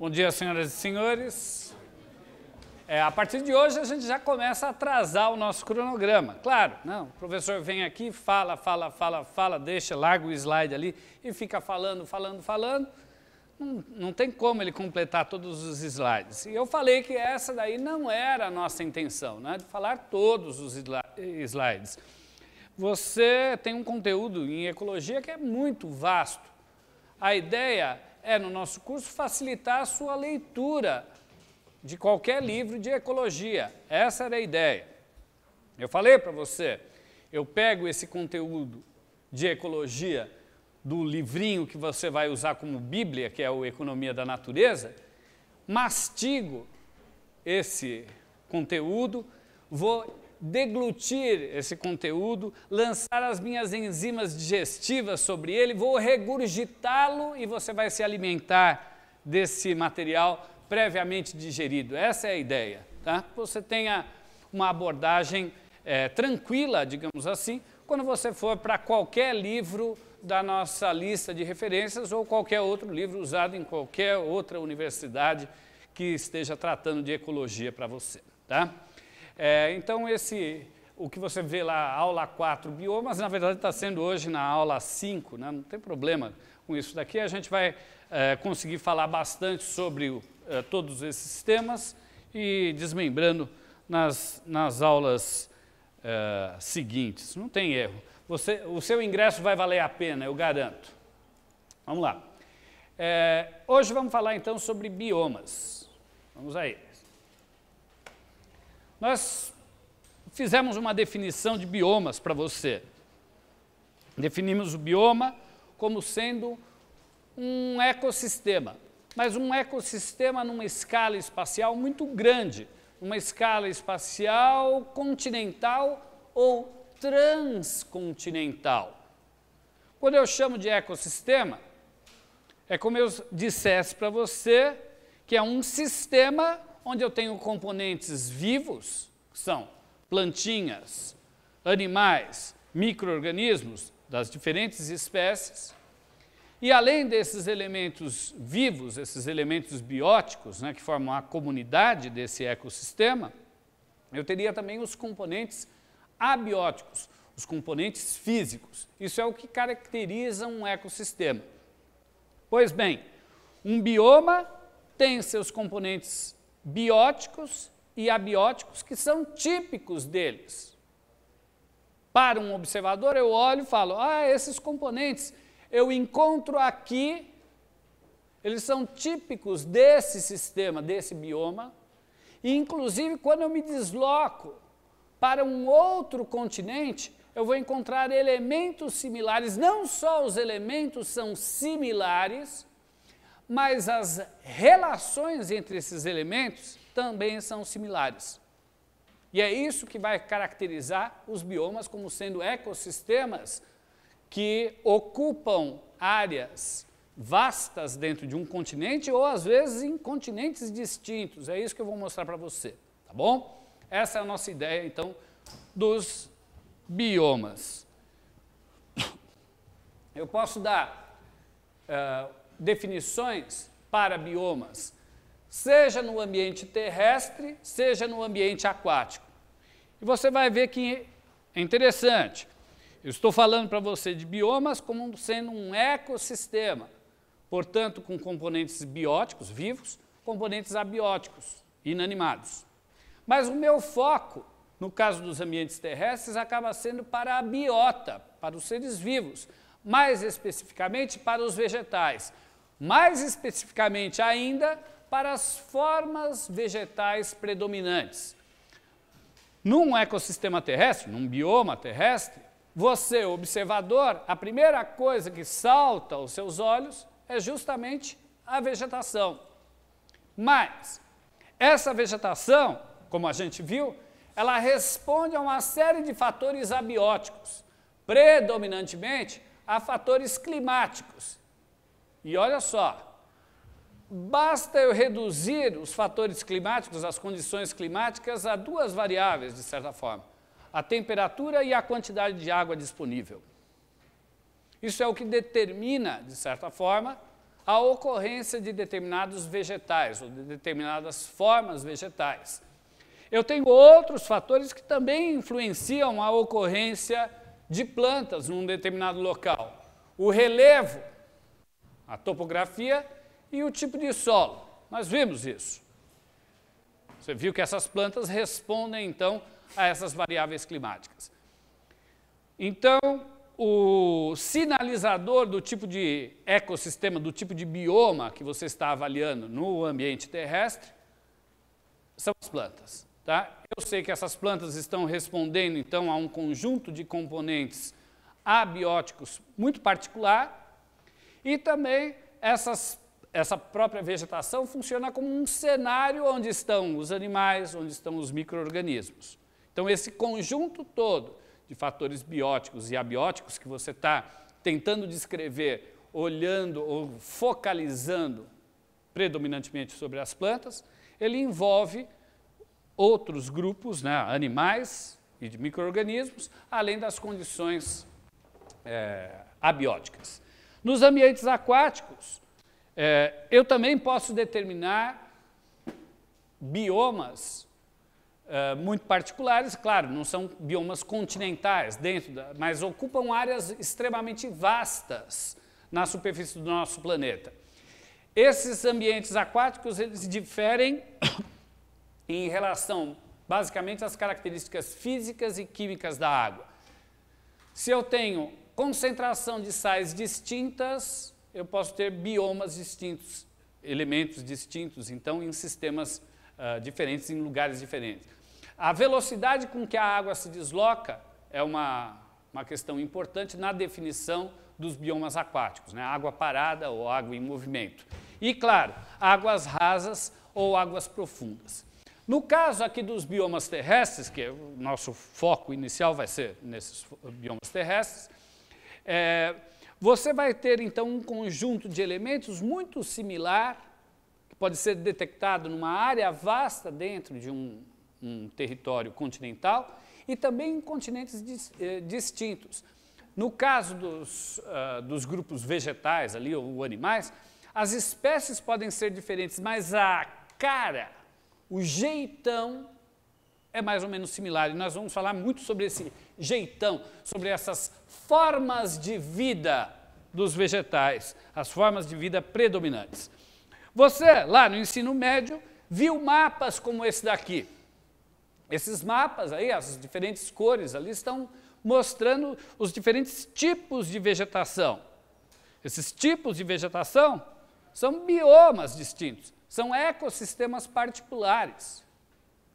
Bom dia, senhoras e senhores. É, a partir de hoje a gente já começa a atrasar o nosso cronograma. Claro, não, o professor vem aqui, fala, fala, fala, fala, deixa, larga o slide ali e fica falando, falando, falando. Não, não tem como ele completar todos os slides. E eu falei que essa daí não era a nossa intenção, né, de falar todos os slides. Você tem um conteúdo em ecologia que é muito vasto. A ideia é, no nosso curso, facilitar a sua leitura de qualquer livro de ecologia. Essa era a ideia. Eu falei para você, eu pego esse conteúdo de ecologia do livrinho que você vai usar como Bíblia, que é o Economia da Natureza, mastigo esse conteúdo, vou deglutir esse conteúdo, lançar as minhas enzimas digestivas sobre ele, vou regurgitá-lo e você vai se alimentar desse material previamente digerido. Essa é a ideia, tá? Você tenha uma abordagem é, tranquila, digamos assim, quando você for para qualquer livro da nossa lista de referências ou qualquer outro livro usado em qualquer outra universidade que esteja tratando de ecologia para você, tá? É, então, esse, o que você vê lá, aula 4, biomas, na verdade está sendo hoje na aula 5, né? não tem problema com isso daqui. A gente vai é, conseguir falar bastante sobre é, todos esses temas e desmembrando nas, nas aulas é, seguintes. Não tem erro. Você, o seu ingresso vai valer a pena, eu garanto. Vamos lá. É, hoje vamos falar então sobre biomas. Vamos aí. Nós fizemos uma definição de biomas para você. Definimos o bioma como sendo um ecossistema, mas um ecossistema numa escala espacial muito grande, uma escala espacial continental ou transcontinental. Quando eu chamo de ecossistema, é como eu dissesse para você que é um sistema onde eu tenho componentes vivos, que são plantinhas, animais, microorganismos das diferentes espécies. E além desses elementos vivos, esses elementos bióticos, né, que formam a comunidade desse ecossistema, eu teria também os componentes abióticos, os componentes físicos. Isso é o que caracteriza um ecossistema. Pois bem, um bioma tem seus componentes bióticos e abióticos que são típicos deles. Para um observador, eu olho e falo: ah, esses componentes eu encontro aqui, eles são típicos desse sistema, desse bioma. E, inclusive, quando eu me desloco para um outro continente, eu vou encontrar elementos similares. Não só os elementos são similares, mas as relações entre esses elementos também são similares. E é isso que vai caracterizar os biomas como sendo ecossistemas que ocupam áreas vastas dentro de um continente ou às vezes em continentes distintos. É isso que eu vou mostrar para você, tá bom? Essa é a nossa ideia então dos biomas. Eu posso dar eh, definições para biomas, seja no ambiente terrestre, seja no ambiente aquático. E você vai ver que é interessante. Eu estou falando para você de biomas como sendo um ecossistema, portanto, com componentes bióticos vivos, componentes abióticos inanimados. Mas o meu foco, no caso dos ambientes terrestres, acaba sendo para a biota, para os seres vivos, mais especificamente para os vegetais, mais especificamente ainda para as formas vegetais predominantes. Num ecossistema terrestre, num bioma terrestre, você, observador, a primeira coisa que salta aos seus olhos é justamente a vegetação. Mas essa vegetação, como a gente viu, ela responde a uma série de fatores abióticos, predominantemente a fatores climáticos. E olha só, basta eu reduzir os fatores climáticos, as condições climáticas, a duas variáveis, de certa forma: a temperatura e a quantidade de água disponível. Isso é o que determina, de certa forma, a ocorrência de determinados vegetais ou de determinadas formas vegetais. Eu tenho outros fatores que também influenciam a ocorrência de plantas num determinado local. O relevo, a topografia e o tipo de solo. Nós vimos isso. Você viu que essas plantas respondem então a essas variáveis climáticas. Então, o sinalizador do tipo de ecossistema, do tipo de bioma que você está avaliando no ambiente terrestre, são as plantas. Tá? Eu sei que essas plantas estão respondendo então a um conjunto de componentes abióticos muito particular, e também essas, essa própria vegetação funciona como um cenário onde estão os animais, onde estão os micro-organismos. Então, esse conjunto todo de fatores bióticos e abióticos que você está tentando descrever, olhando ou focalizando predominantemente sobre as plantas, ele envolve outros grupos, né, animais e de micro-organismos, além das condições é, abióticas. Nos ambientes aquáticos, é, eu também posso determinar biomas é, muito particulares, claro, não são biomas continentais dentro, da, mas ocupam áreas extremamente vastas na superfície do nosso planeta. Esses ambientes aquáticos eles diferem em relação, basicamente, às características físicas e químicas da água. Se eu tenho concentração de sais distintas, eu posso ter biomas distintos, elementos distintos, então em sistemas uh, diferentes, em lugares diferentes. A velocidade com que a água se desloca é uma, uma questão importante na definição dos biomas aquáticos, né? água parada ou água em movimento. E, claro, águas rasas ou águas profundas. No caso aqui dos biomas terrestres, que é o nosso foco inicial vai ser nesses biomas terrestres, é, você vai ter então um conjunto de elementos muito similar, que pode ser detectado numa área vasta dentro de um, um território continental e também em continentes dis, eh, distintos. No caso dos, uh, dos grupos vegetais ali ou animais, as espécies podem ser diferentes, mas a cara, o jeitão é mais ou menos similar. E nós vamos falar muito sobre esse jeitão, sobre essas formas de vida dos vegetais, as formas de vida predominantes. Você, lá no ensino médio, viu mapas como esse daqui. Esses mapas aí, as diferentes cores ali, estão mostrando os diferentes tipos de vegetação. Esses tipos de vegetação são biomas distintos, são ecossistemas particulares.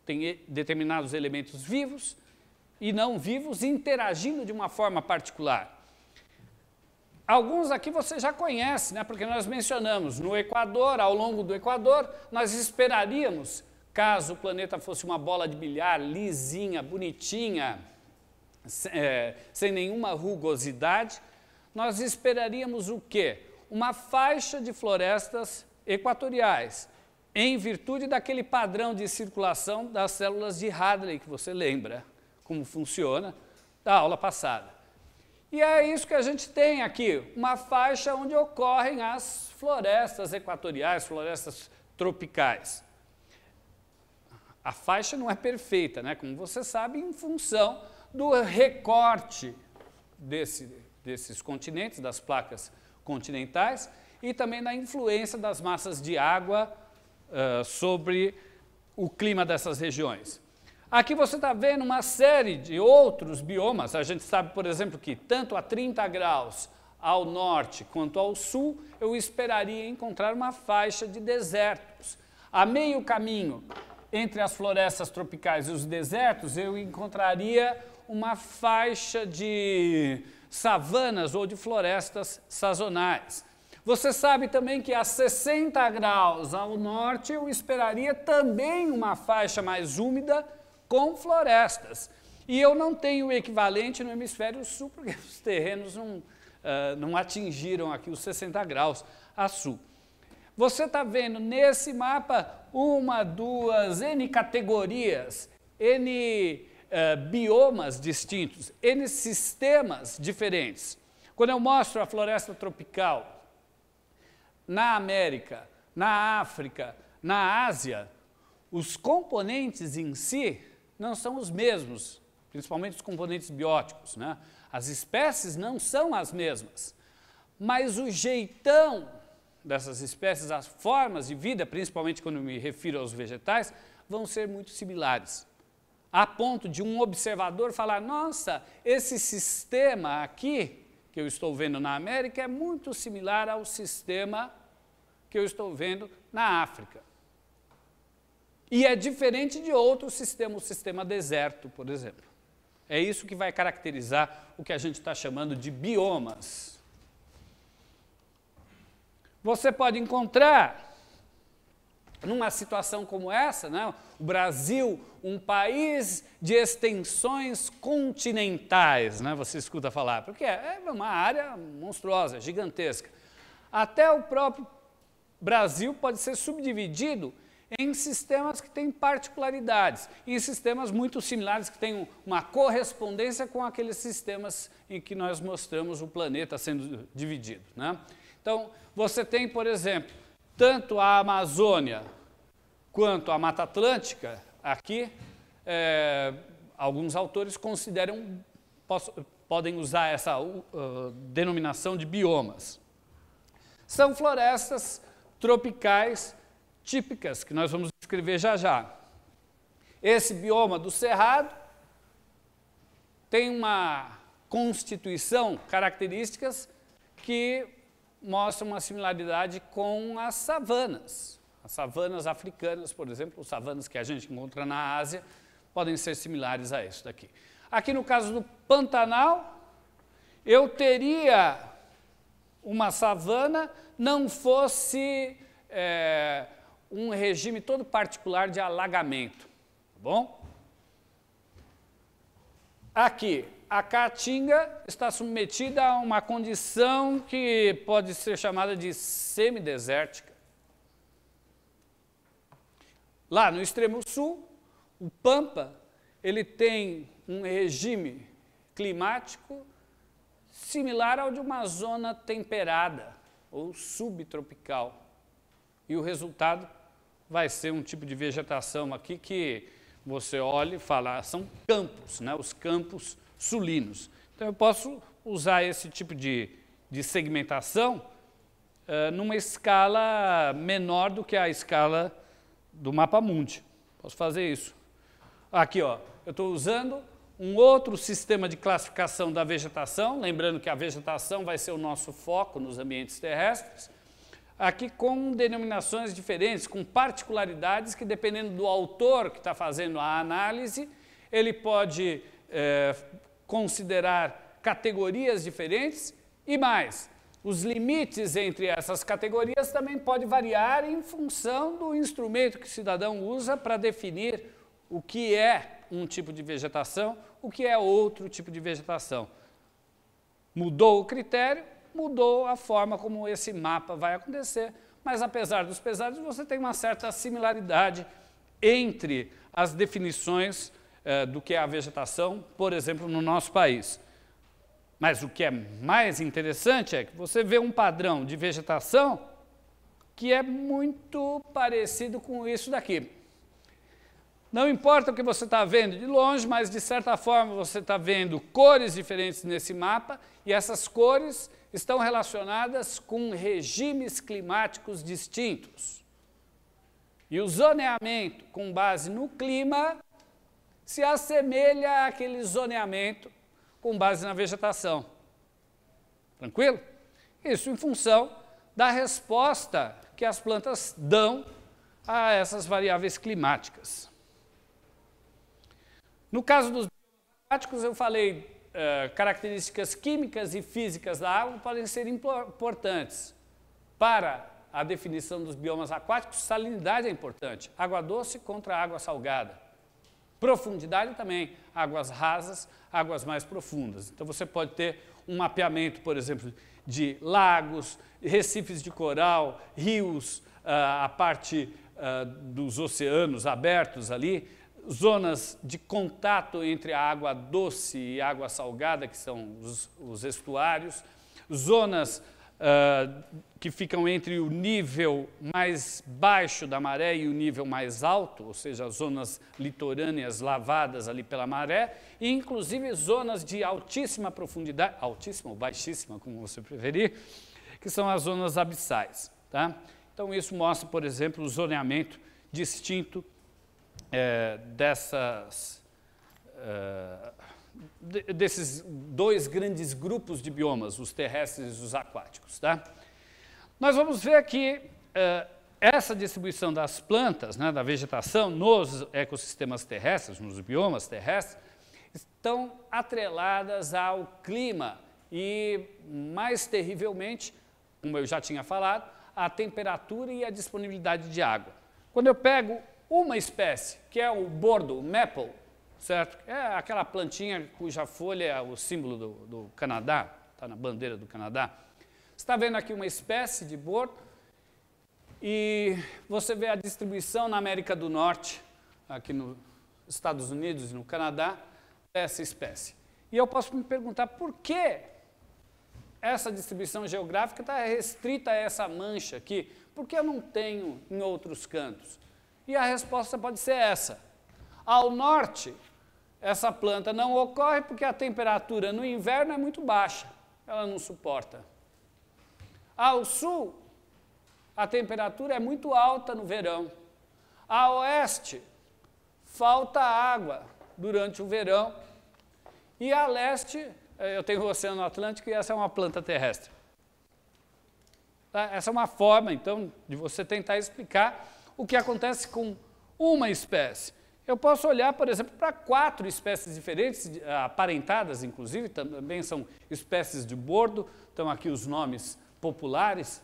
Tem determinados elementos vivos, e não vivos interagindo de uma forma particular. Alguns aqui você já conhece, né? porque nós mencionamos, no Equador, ao longo do Equador, nós esperaríamos, caso o planeta fosse uma bola de bilhar lisinha, bonitinha, é, sem nenhuma rugosidade, nós esperaríamos o quê? Uma faixa de florestas equatoriais, em virtude daquele padrão de circulação das células de Hadley que você lembra como funciona, da aula passada. E é isso que a gente tem aqui, uma faixa onde ocorrem as florestas equatoriais, florestas tropicais. A faixa não é perfeita, né? como você sabe, em função do recorte desse, desses continentes, das placas continentais, e também da influência das massas de água uh, sobre o clima dessas regiões. Aqui você está vendo uma série de outros biomas. A gente sabe, por exemplo, que tanto a 30 graus ao norte quanto ao sul, eu esperaria encontrar uma faixa de desertos. A meio caminho entre as florestas tropicais e os desertos, eu encontraria uma faixa de savanas ou de florestas sazonais. Você sabe também que a 60 graus ao norte eu esperaria também uma faixa mais úmida com florestas. E eu não tenho o equivalente no hemisfério sul, porque os terrenos não, uh, não atingiram aqui os 60 graus a sul. Você está vendo nesse mapa uma, duas N categorias, N uh, biomas distintos, N sistemas diferentes. Quando eu mostro a floresta tropical na América, na África, na Ásia, os componentes em si não são os mesmos, principalmente os componentes bióticos. Né? As espécies não são as mesmas, mas o jeitão dessas espécies, as formas de vida, principalmente quando me refiro aos vegetais, vão ser muito similares. A ponto de um observador falar: nossa, esse sistema aqui que eu estou vendo na América é muito similar ao sistema que eu estou vendo na África. E é diferente de outro sistema, o sistema deserto, por exemplo. É isso que vai caracterizar o que a gente está chamando de biomas. Você pode encontrar, numa situação como essa, né, o Brasil, um país de extensões continentais, né, você escuta falar, porque é, é uma área monstruosa, gigantesca. Até o próprio Brasil pode ser subdividido em sistemas que têm particularidades, em sistemas muito similares que têm uma correspondência com aqueles sistemas em que nós mostramos o planeta sendo dividido. Né? Então, você tem, por exemplo, tanto a Amazônia quanto a Mata Atlântica, aqui, é, alguns autores consideram, posso, podem usar essa uh, denominação de biomas. São florestas tropicais típicas que nós vamos escrever já já. Esse bioma do cerrado tem uma constituição, características que mostram uma similaridade com as savanas. As savanas africanas, por exemplo, as savanas que a gente encontra na Ásia, podem ser similares a isso daqui. Aqui no caso do Pantanal, eu teria uma savana não fosse é, um regime todo particular de alagamento, tá bom? Aqui, a Caatinga está submetida a uma condição que pode ser chamada de semidesértica. Lá no extremo sul, o Pampa, ele tem um regime climático similar ao de uma zona temperada ou subtropical. E o resultado vai ser um tipo de vegetação aqui que você olha e fala, ah, são campos, né? os campos sulinos. Então eu posso usar esse tipo de, de segmentação uh, numa escala menor do que a escala do mapa mundi. Posso fazer isso. Aqui, ó, eu estou usando um outro sistema de classificação da vegetação, lembrando que a vegetação vai ser o nosso foco nos ambientes terrestres aqui com denominações diferentes, com particularidades que, dependendo do autor que está fazendo a análise, ele pode é, considerar categorias diferentes e mais. Os limites entre essas categorias também pode variar em função do instrumento que o cidadão usa para definir o que é um tipo de vegetação, o que é outro tipo de vegetação. Mudou o critério, mudou a forma como esse mapa vai acontecer, mas apesar dos pesares, você tem uma certa similaridade entre as definições eh, do que é a vegetação, por exemplo, no nosso país. Mas o que é mais interessante é que você vê um padrão de vegetação que é muito parecido com isso daqui. Não importa o que você está vendo de longe, mas de certa forma você está vendo cores diferentes nesse mapa e essas cores estão relacionadas com regimes climáticos distintos. E o zoneamento com base no clima se assemelha àquele zoneamento com base na vegetação. Tranquilo? Isso em função da resposta que as plantas dão a essas variáveis climáticas. No caso dos aquáticos, eu falei uh, características químicas e físicas da água podem ser importantes. Para a definição dos biomas aquáticos, salinidade é importante. Água doce contra água salgada. Profundidade também, águas rasas, águas mais profundas. Então você pode ter um mapeamento, por exemplo, de lagos, recifes de coral, rios, uh, a parte uh, dos oceanos abertos ali, zonas de contato entre a água doce e a água salgada, que são os, os estuários, zonas uh, que ficam entre o nível mais baixo da maré e o nível mais alto, ou seja, zonas litorâneas lavadas ali pela maré, e inclusive zonas de altíssima profundidade, altíssima ou baixíssima, como você preferir, que são as zonas abissais. Tá? Então isso mostra, por exemplo, o zoneamento distinto é, dessas, é, desses dois grandes grupos de biomas, os terrestres e os aquáticos. Tá? Nós vamos ver que é, essa distribuição das plantas, né, da vegetação, nos ecossistemas terrestres, nos biomas terrestres, estão atreladas ao clima e, mais terrivelmente, como eu já tinha falado, a temperatura e a disponibilidade de água. Quando eu pego uma espécie, que é o bordo, o maple, certo? É aquela plantinha cuja folha é o símbolo do, do Canadá, está na bandeira do Canadá. Você está vendo aqui uma espécie de bordo e você vê a distribuição na América do Norte, aqui nos Estados Unidos e no Canadá, dessa espécie. E eu posso me perguntar por que essa distribuição geográfica está restrita a essa mancha aqui? Por que eu não tenho em outros cantos? E a resposta pode ser essa. Ao norte, essa planta não ocorre porque a temperatura no inverno é muito baixa, ela não suporta. Ao sul, a temperatura é muito alta no verão. A oeste, falta água durante o verão. E a leste, eh, eu tenho o Oceano Atlântico e essa é uma planta terrestre. Tá? Essa é uma forma, então, de você tentar explicar o que acontece com uma espécie. Eu posso olhar, por exemplo, para quatro espécies diferentes, aparentadas inclusive, também são espécies de bordo, estão aqui os nomes populares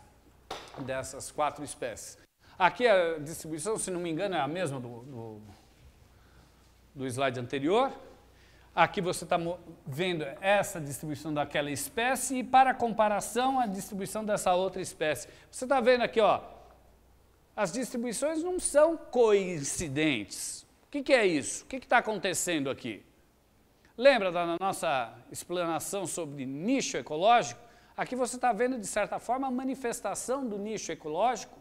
dessas quatro espécies. Aqui a distribuição, se não me engano, é a mesma do, do, do slide anterior. Aqui você está vendo essa distribuição daquela espécie e, para comparação, a distribuição dessa outra espécie. Você está vendo aqui, ó, as distribuições não são coincidentes. O que, que é isso? O que está acontecendo aqui? Lembra da nossa explanação sobre nicho ecológico? Aqui você está vendo, de certa forma, a manifestação do nicho ecológico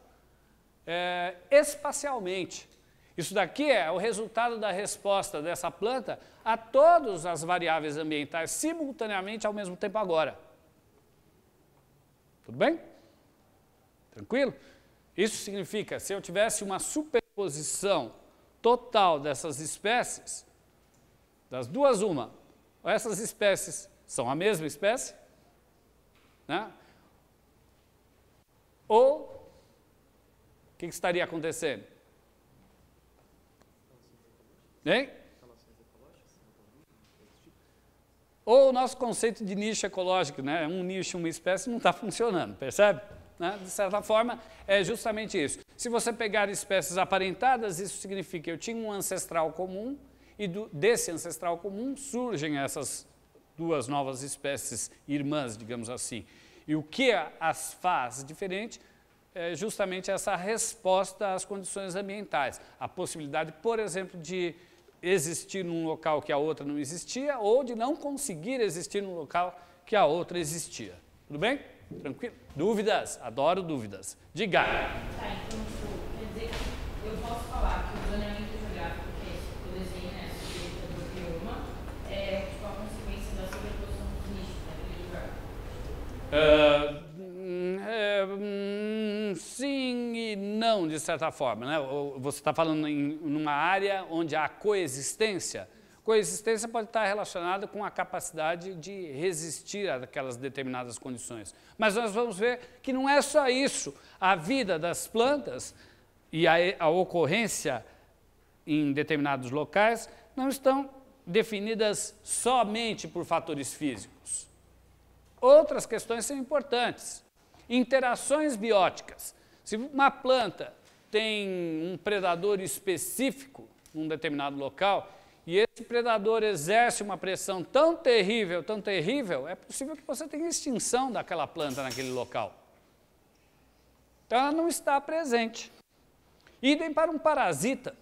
é, espacialmente. Isso daqui é o resultado da resposta dessa planta a todas as variáveis ambientais simultaneamente ao mesmo tempo agora. Tudo bem? Tranquilo? Isso significa, se eu tivesse uma superposição total dessas espécies, das duas uma, essas espécies são a mesma espécie, né? ou o que, que, estaria acontecendo? Hein? Ou o nosso conceito de nicho ecológico, né? um nicho, uma espécie, não está funcionando, percebe? Né? De certa forma, é justamente isso. Se você pegar espécies aparentadas, isso significa que eu tinha um ancestral comum e do, desse ancestral comum surgem essas duas novas espécies irmãs, digamos assim. E o que as faz diferente é justamente essa resposta às condições ambientais. A possibilidade, por exemplo, de existir num local que a outra não existia ou de não conseguir existir num local que a outra existia. Tudo bem? Tranquilo? Dúvidas? Adoro dúvidas. Diga. Tá, então, tipo, quer dizer que eu posso falar que o zoneamento geográfico, que é o desenho, né, do bioma, é tipo, a consequência da sobreprodução dos nichos naquele lugar? Uh, é, hum, sim e não, de certa forma. Né? Você está falando em uma área onde há coexistência Coexistência pode estar relacionada com a capacidade de resistir àquelas determinadas condições. Mas nós vamos ver que não é só isso. A vida das plantas e a, a ocorrência em determinados locais não estão definidas somente por fatores físicos. Outras questões são importantes. Interações bióticas. Se uma planta tem um predador específico num determinado local, e esse predador exerce uma pressão tão terrível, tão terrível, é possível que você tenha extinção daquela planta naquele local. Então ela não está presente. Idem para um parasita.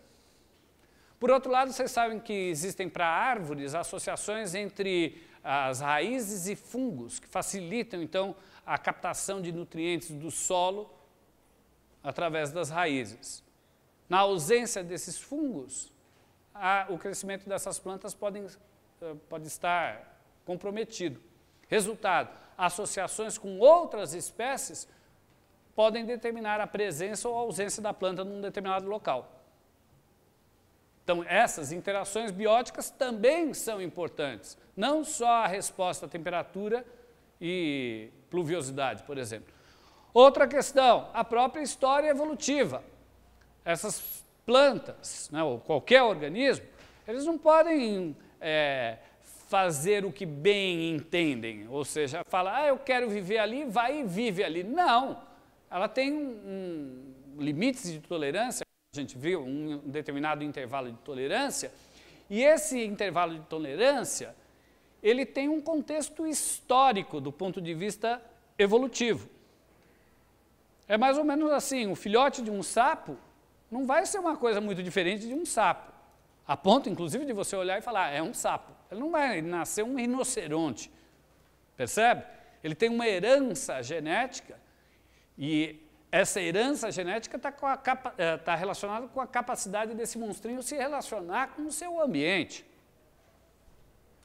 Por outro lado, vocês sabem que existem para árvores associações entre as raízes e fungos, que facilitam então a captação de nutrientes do solo através das raízes. Na ausência desses fungos, a, o crescimento dessas plantas pode, eh, pode estar comprometido. Resultado: associações com outras espécies podem determinar a presença ou ausência da planta num determinado local. Então, essas interações bióticas também são importantes, não só a resposta à temperatura e pluviosidade, por exemplo. Outra questão, a própria história evolutiva. Essas plantas, né, ou qualquer organismo, eles não podem é, fazer o que bem entendem, ou seja, falar, ah, eu quero viver ali, vai e vive ali. Não, ela tem um, um, limites de tolerância, a gente viu um determinado intervalo de tolerância, e esse intervalo de tolerância, ele tem um contexto histórico do ponto de vista evolutivo. É mais ou menos assim, o filhote de um sapo, não vai ser uma coisa muito diferente de um sapo. A ponto, inclusive, de você olhar e falar, é um sapo. Ele não vai nascer um rinoceronte. Percebe? Ele tem uma herança genética e essa herança genética está eh, tá relacionada com a capacidade desse monstrinho se relacionar com o seu ambiente.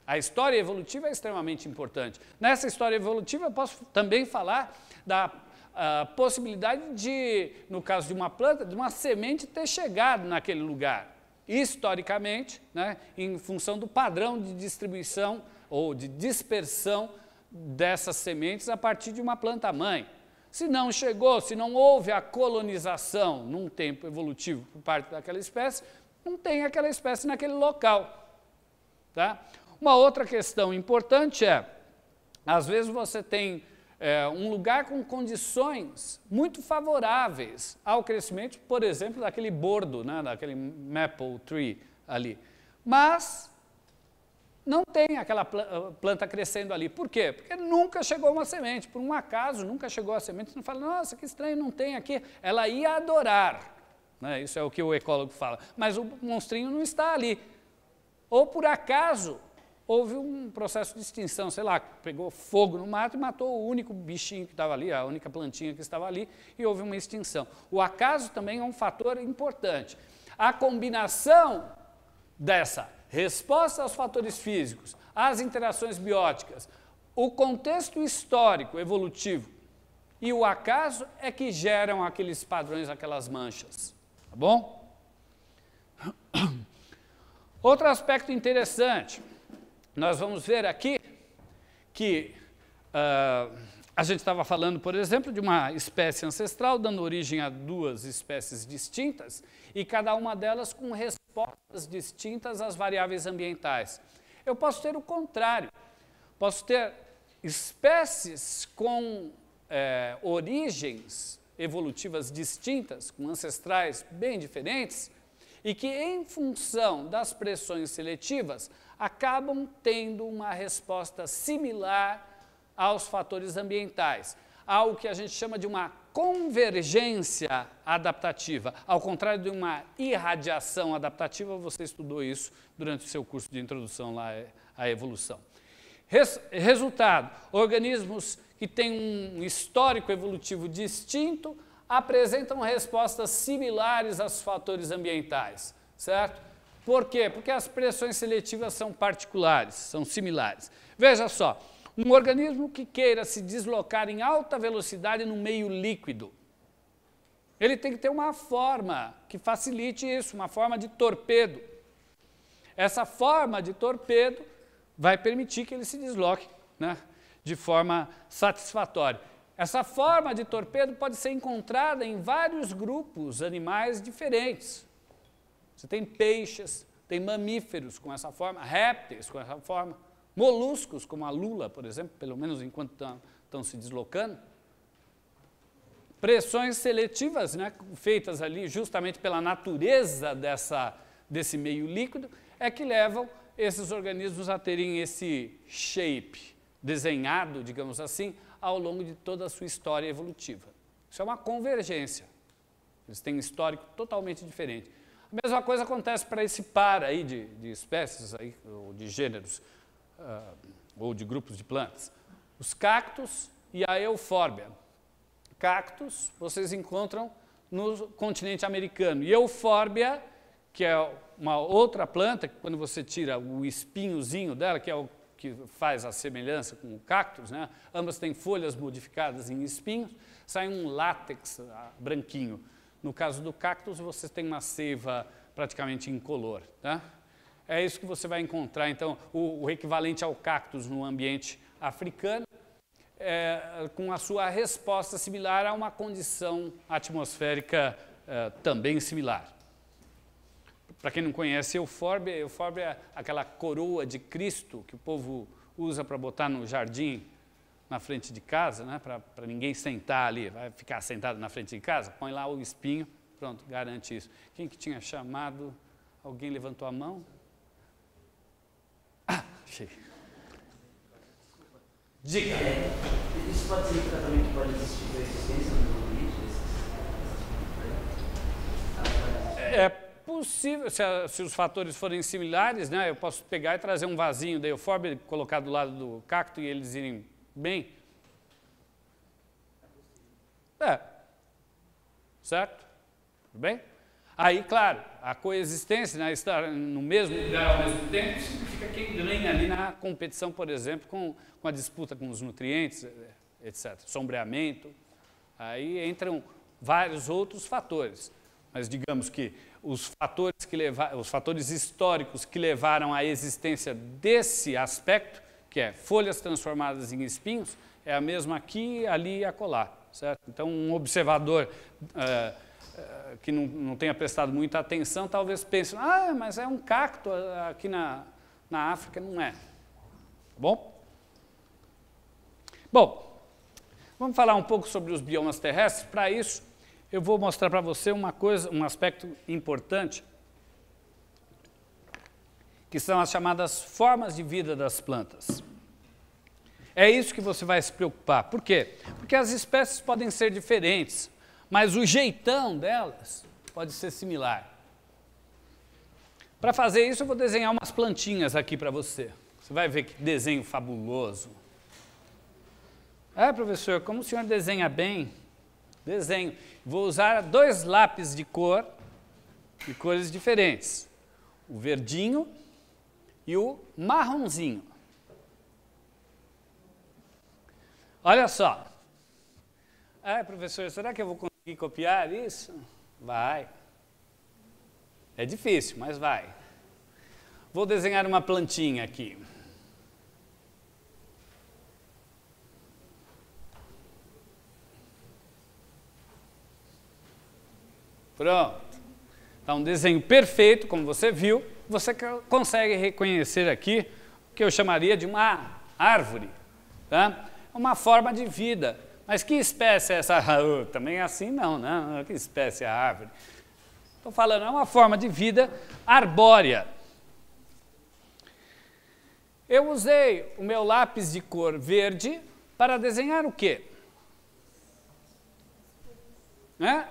A história evolutiva é extremamente importante. Nessa história evolutiva, eu posso também falar da a possibilidade de, no caso de uma planta, de uma semente ter chegado naquele lugar. Historicamente, né, em função do padrão de distribuição ou de dispersão dessas sementes a partir de uma planta mãe. Se não chegou, se não houve a colonização num tempo evolutivo por parte daquela espécie, não tem aquela espécie naquele local. Tá? Uma outra questão importante é, às vezes você tem é, um lugar com condições muito favoráveis ao crescimento, por exemplo, daquele bordo, né, daquele maple tree ali. Mas não tem aquela ah, planta crescendo ali. Por quê? Porque nunca chegou uma semente. Por um acaso, nunca chegou a semente. Não fala, nossa, que estranho, não tem aqui. Ela ia adorar. Né? Isso é o que o ecólogo fala. Mas o monstrinho não está ali. Ou por acaso, houve um processo de extinção, sei lá, pegou fogo no mato e matou o único bichinho que estava ali, a única plantinha que estava ali, e houve uma extinção. O acaso também é um fator importante. A combinação dessa resposta aos fatores físicos, às interações bióticas, o contexto histórico evolutivo e o acaso é que geram aqueles padrões, aquelas manchas. Tá bom? Outro aspecto interessante nós vamos ver aqui que uh, a gente estava falando, por exemplo, de uma espécie ancestral dando origem a duas espécies distintas e cada uma delas com respostas distintas às variáveis ambientais. Eu posso ter o contrário, posso ter espécies com é, origens evolutivas distintas, com ancestrais bem diferentes, e que, em função das pressões seletivas, acabam tendo uma resposta similar aos fatores ambientais, ao que a gente chama de uma convergência adaptativa, ao contrário de uma irradiação adaptativa, você estudou isso durante o seu curso de introdução lá é, à evolução. Res, resultado: organismos que têm um histórico evolutivo distinto apresentam respostas similares aos fatores ambientais, certo? Por quê? Porque as pressões seletivas são particulares, são similares. Veja só, um organismo que queira se deslocar em alta velocidade no meio líquido, ele tem que ter uma forma que facilite isso, uma forma de torpedo. Essa forma de torpedo vai permitir que ele se desloque né, de forma satisfatória. Essa forma de torpedo pode ser encontrada em vários grupos animais diferentes. Você tem peixes, tem mamíferos com essa forma, répteis com essa forma, moluscos como a lula, por exemplo, pelo menos enquanto estão, se deslocando. Pressões seletivas, né, feitas ali justamente pela natureza dessa, desse meio líquido, é que levam esses organismos a terem esse shape desenhado, digamos assim, ao longo de toda a sua história evolutiva. Isso é uma convergência. Eles têm um histórico totalmente diferente a Mesma coisa acontece para esse par aí de, de espécies, aí, ou de gêneros, uh, ou de grupos de plantas. Os cactos e a eufórbia. Cactos vocês encontram no continente americano. E eufórbia, que é uma outra planta, que quando você tira o espinhozinho dela, que é o que faz a semelhança com o cactus, né? ambas têm folhas modificadas em espinhos, sai um látex ah, branquinho. No caso do cactus, você tem uma seiva praticamente incolor. Tá? É isso que você vai encontrar, então, o, o equivalente ao cactus no ambiente africano, é, com a sua resposta similar a uma condição atmosférica é, também similar. Para quem não conhece euforbia, eufórbia é aquela coroa de Cristo que o povo usa para botar no jardim na frente de casa, né, para ninguém sentar ali, vai ficar sentado na frente de casa, põe lá o espinho, pronto, garante isso. Quem que tinha chamado? Alguém levantou a mão? Ah, achei. Diga. É, isso pode ser tratamento que pode existir tipo É possível, se, a, se, os fatores forem similares, né, eu posso pegar e trazer um vasinho da euforbia, colocar do lado do cacto e eles irem bem. É. Certo? Tudo bem? Aí, claro, a coexistência, né, estar no mesmo lugar ao mesmo tempo, significa quem ganha ali na competição, por exemplo, com, com a disputa com os nutrientes, eh, etc. Sombreamento. Aí entram vários outros fatores. Mas digamos que os fatores, que leva, os fatores históricos que levaram à existência desse aspecto que é folhas transformadas em espinhos, é a mesma aqui, ali e acolá, certo? Então, um observador uh, uh, que não, não tenha prestado muita atenção, talvez pense, ah, mas é um cacto ah, aqui na, na África, não é. Tá bom? Bom, vamos falar um pouco sobre os biomas terrestres. Para isso, eu vou mostrar para você uma coisa, um aspecto importante que são as chamadas formas de vida das plantas. É isso que você vai se preocupar. Por quê? Porque as espécies podem ser diferentes, mas o jeitão delas pode ser similar. Para fazer isso, eu vou desenhar umas plantinhas aqui para você. Você vai ver que desenho fabuloso. Ah, professor, como o senhor desenha bem? Desenho. Vou usar dois lápis de cor, de cores diferentes. O verdinho e o marronzinho. Olha só. Ah, professor, será que eu vou conseguir copiar isso? Vai. É difícil, mas vai. Vou desenhar uma plantinha aqui. Pronto. Está um desenho perfeito, como você viu você consegue reconhecer aqui o que eu chamaria de uma árvore. Tá? Uma forma de vida. Mas que espécie é essa? Ah, também é assim não, né? Que espécie é a árvore? Estou falando, é uma forma de vida arbórea. Eu usei o meu lápis de cor verde para desenhar o quê? Né?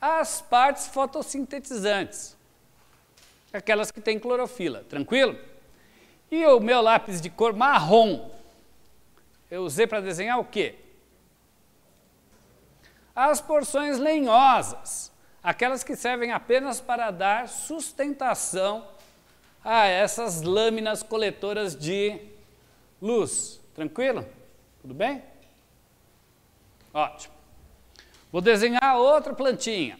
As partes fotossintetizantes aquelas que têm clorofila, tranquilo? E o meu lápis de cor marrom, eu usei para desenhar o quê? As porções lenhosas, aquelas que servem apenas para dar sustentação a essas lâminas coletoras de luz. Tranquilo? Tudo bem? Ótimo. Vou desenhar outra plantinha.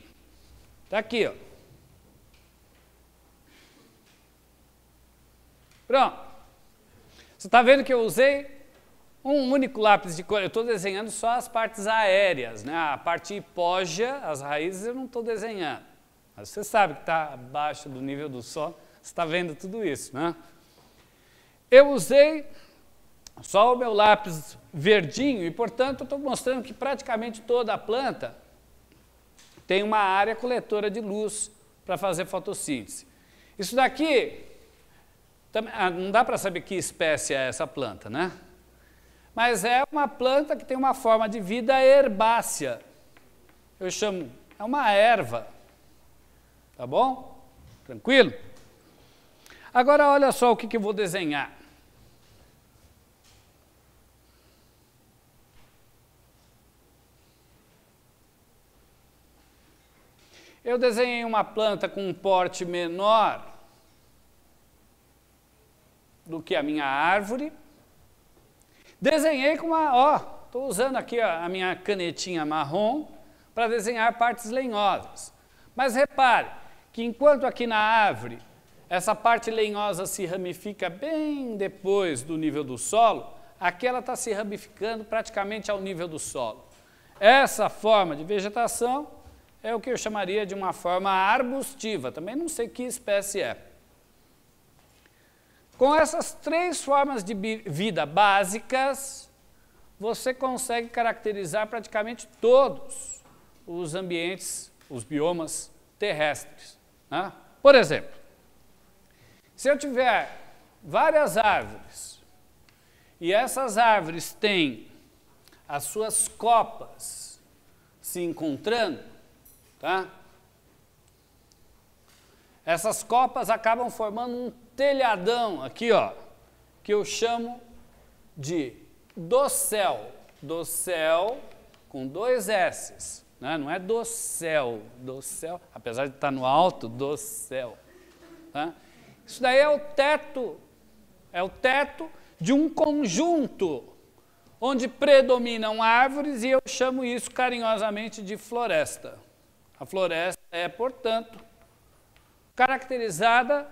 Está aqui, ó. Pronto. Você está vendo que eu usei um único lápis de cor. Eu estou desenhando só as partes aéreas, né? a parte hipógea, as raízes eu não estou desenhando. Mas você sabe que está abaixo do nível do Sol, você está vendo tudo isso. Né? Eu usei só o meu lápis verdinho e, portanto, estou mostrando que praticamente toda a planta tem uma área coletora de luz para fazer fotossíntese. Isso daqui ah, não dá para saber que espécie é essa planta, né? Mas é uma planta que tem uma forma de vida herbácea. Eu chamo, é uma erva. Tá bom? Tranquilo? Agora olha só o que, que eu vou desenhar. Eu desenhei uma planta com um porte menor do que a minha árvore. Desenhei com uma, ó, estou usando aqui a, a minha canetinha marrom para desenhar partes lenhosas. Mas repare que enquanto aqui na árvore essa parte lenhosa se ramifica bem depois do nível do solo, aqui ela está se ramificando praticamente ao nível do solo. Essa forma de vegetação é o que eu chamaria de uma forma arbustiva, também não sei que espécie é. Com essas três formas de vida básicas, você consegue caracterizar praticamente todos os ambientes, os biomas terrestres. Né? Por exemplo, se eu tiver várias árvores e essas árvores têm as suas copas se encontrando, tá? essas copas acabam formando um telhadão aqui, ó, que eu chamo de do céu, do céu com dois S's, né? não é do céu, apesar de estar tá no alto, do céu. Tá? Isso daí é o teto, é o teto de um conjunto onde predominam árvores e eu chamo isso carinhosamente de floresta. A floresta é, portanto, caracterizada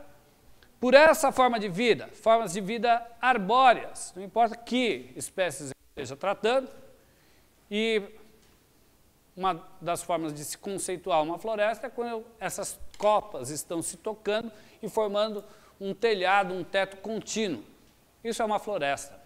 por essa forma de vida, formas de vida arbóreas, não importa que espécies esteja tratando, e uma das formas de se conceituar uma floresta é quando essas copas estão se tocando e formando um telhado, um teto contínuo. Isso é uma floresta.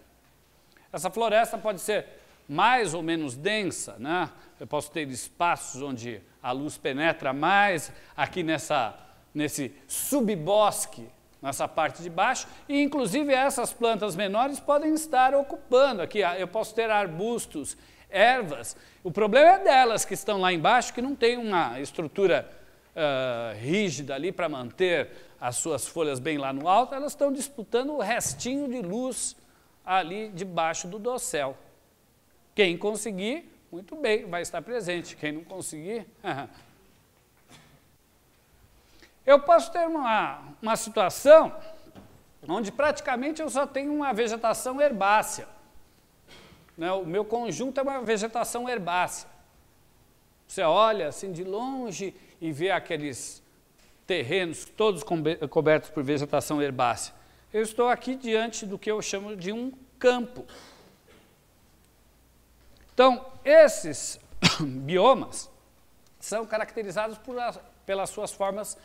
Essa floresta pode ser mais ou menos densa, né? Eu posso ter espaços onde a luz penetra mais, aqui nessa, nesse subbosque nessa parte de baixo, e inclusive essas plantas menores podem estar ocupando aqui. Ah, eu posso ter arbustos, ervas. O problema é delas que estão lá embaixo, que não tem uma estrutura uh, rígida ali para manter as suas folhas bem lá no alto, elas estão disputando o restinho de luz ali debaixo do dossel. Quem conseguir, muito bem, vai estar presente. Quem não conseguir, Eu posso ter uma, uma situação onde praticamente eu só tenho uma vegetação herbácea. Né? O meu conjunto é uma vegetação herbácea. Você olha assim de longe e vê aqueles terrenos todos cobertos por vegetação herbácea. Eu estou aqui diante do que eu chamo de um campo. Então, esses biomas são caracterizados por, pelas suas formas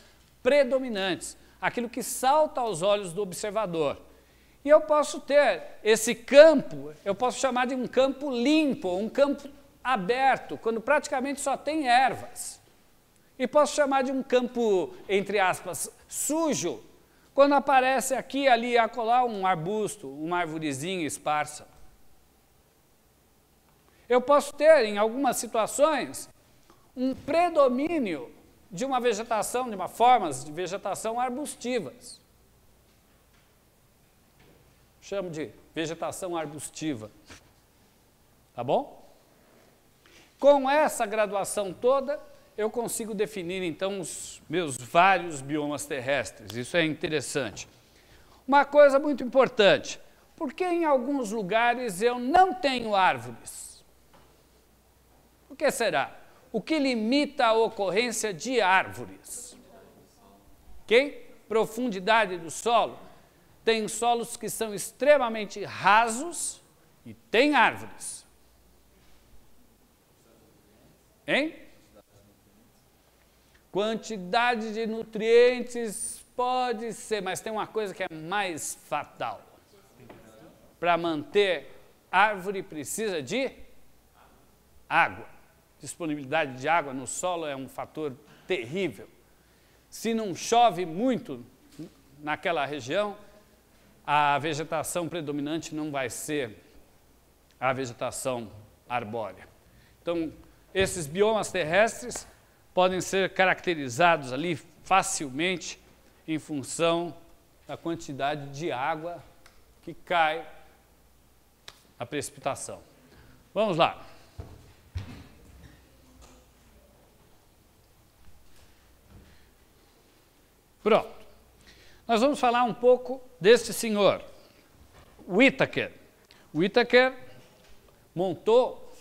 predominantes, aquilo que salta aos olhos do observador. E eu posso ter esse campo, eu posso chamar de um campo limpo, um campo aberto, quando praticamente só tem ervas. E posso chamar de um campo, entre aspas, sujo, quando aparece aqui, ali e acolá um arbusto, uma arvorezinha esparsa. Eu posso ter, em algumas situações, um predomínio de uma vegetação, de uma formas de vegetação arbustivas. Chamo de vegetação arbustiva. Tá bom? Com essa graduação toda, eu consigo definir então os meus vários biomas terrestres. Isso é interessante. Uma coisa muito importante: por que em alguns lugares eu não tenho árvores? Por que será? o que limita a ocorrência de árvores. Ok? Profundidade do solo. Tem solos que são extremamente rasos e tem árvores. Hein? Quantidade de nutrientes pode ser, mas tem uma coisa que é mais fatal. Para manter árvore precisa de água disponibilidade de água no solo é um fator terrível. Se não chove muito naquela região, a vegetação predominante não vai ser a vegetação arbórea. Então, esses biomas terrestres podem ser caracterizados ali facilmente em função da quantidade de água que cai a precipitação. Vamos lá. Pronto. Nós vamos falar um pouco desse senhor, Whittaker. Whittaker montou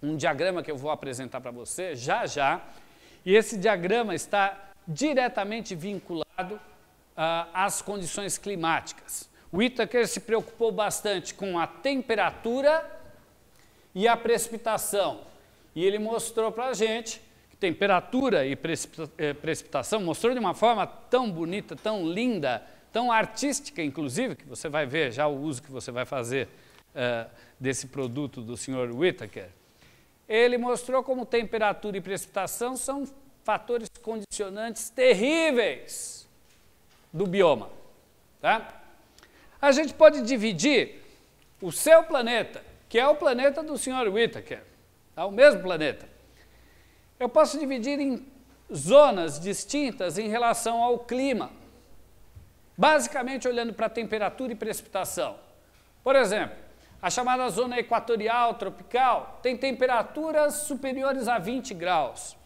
um diagrama que eu vou apresentar para você já já, e esse diagrama está diretamente vinculado ah, às condições climáticas. Whittaker se preocupou bastante com a temperatura e a precipitação, e ele mostrou para a gente temperatura e eh, precipitação, mostrou de uma forma tão bonita, tão linda, tão artística, inclusive, que você vai ver já o uso que você vai fazer uh, desse produto do Sr. Whittaker. Ele mostrou como temperatura e precipitação são fatores condicionantes terríveis do bioma. Tá? A gente pode dividir o seu planeta, que é o planeta do Sr. Whittaker, tá? o mesmo planeta, eu posso dividir em zonas distintas em relação ao clima, basicamente olhando para temperatura e precipitação. Por exemplo, a chamada zona equatorial tropical tem temperaturas superiores a 20 graus.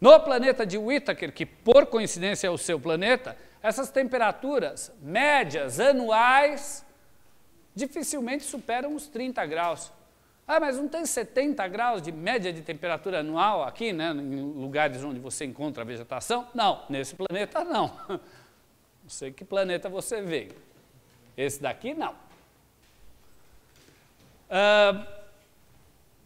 No planeta de Whittaker, que por coincidência é o seu planeta, essas temperaturas médias anuais dificilmente superam os 30 graus. Ah, mas não tem 70 graus de média de temperatura anual aqui, né, em lugares onde você encontra a vegetação? Não, nesse planeta não. Não sei que planeta você veio. Esse daqui não. Ah,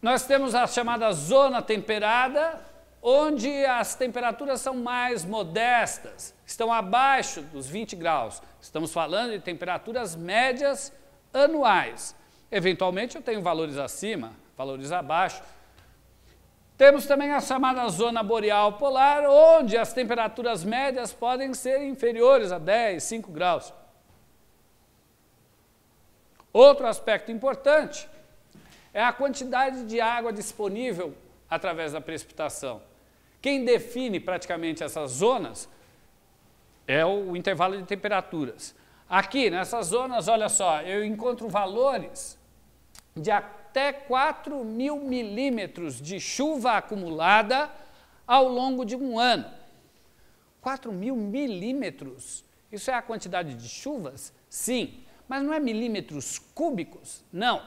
nós temos a chamada zona temperada, onde as temperaturas são mais modestas, estão abaixo dos 20 graus. Estamos falando de temperaturas médias anuais. Eventualmente eu tenho valores acima, valores abaixo. Temos também a chamada zona boreal polar, onde as temperaturas médias podem ser inferiores a 10, 5 graus. Outro aspecto importante é a quantidade de água disponível através da precipitação. Quem define praticamente essas zonas é o intervalo de temperaturas. Aqui, nessas zonas, olha só, eu encontro valores de até 4 mil milímetros de chuva acumulada ao longo de um ano. 4 mil milímetros? Isso é a quantidade de chuvas? Sim, mas não é milímetros cúbicos? Não.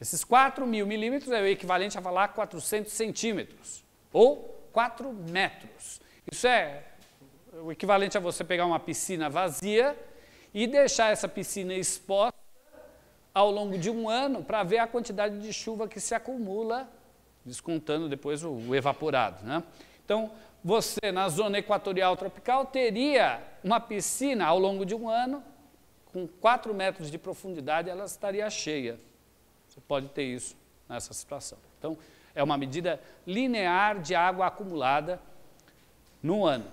Esses 4 mil milímetros é o equivalente a falar 400 centímetros, ou 4 metros. Isso é o equivalente a você pegar uma piscina vazia e deixar essa piscina exposta ao longo de um ano para ver a quantidade de chuva que se acumula, descontando depois o, o evaporado. Né? Então, você na zona equatorial tropical teria uma piscina ao longo de um ano, com 4 metros de profundidade, ela estaria cheia. Você pode ter isso nessa situação. Então, é uma medida linear de água acumulada no ano.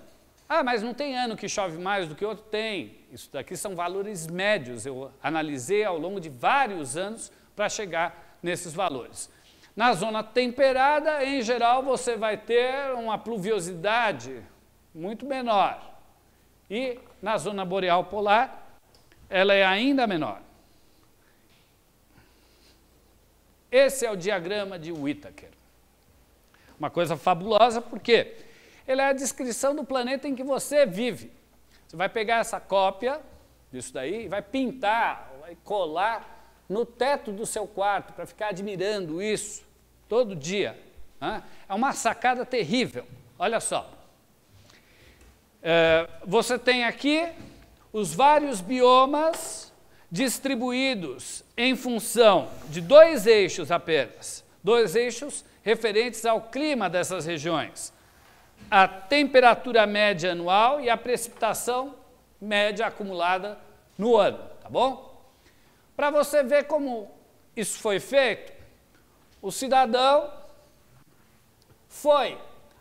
Ah, mas não tem ano que chove mais do que outro? Tem. Isso daqui são valores médios, eu analisei ao longo de vários anos para chegar nesses valores. Na zona temperada, em geral, você vai ter uma pluviosidade muito menor. E na zona boreal polar, ela é ainda menor. Esse é o diagrama de Whittaker. Uma coisa fabulosa, porque ele é a descrição do planeta em que você vive. Você vai pegar essa cópia disso daí e vai pintar, vai colar no teto do seu quarto para ficar admirando isso todo dia. Né? É uma sacada terrível. Olha só. É, você tem aqui os vários biomas distribuídos em função de dois eixos apenas, dois eixos referentes ao clima dessas regiões a temperatura média anual e a precipitação média acumulada no ano, tá bom? Para você ver como isso foi feito, o cidadão foi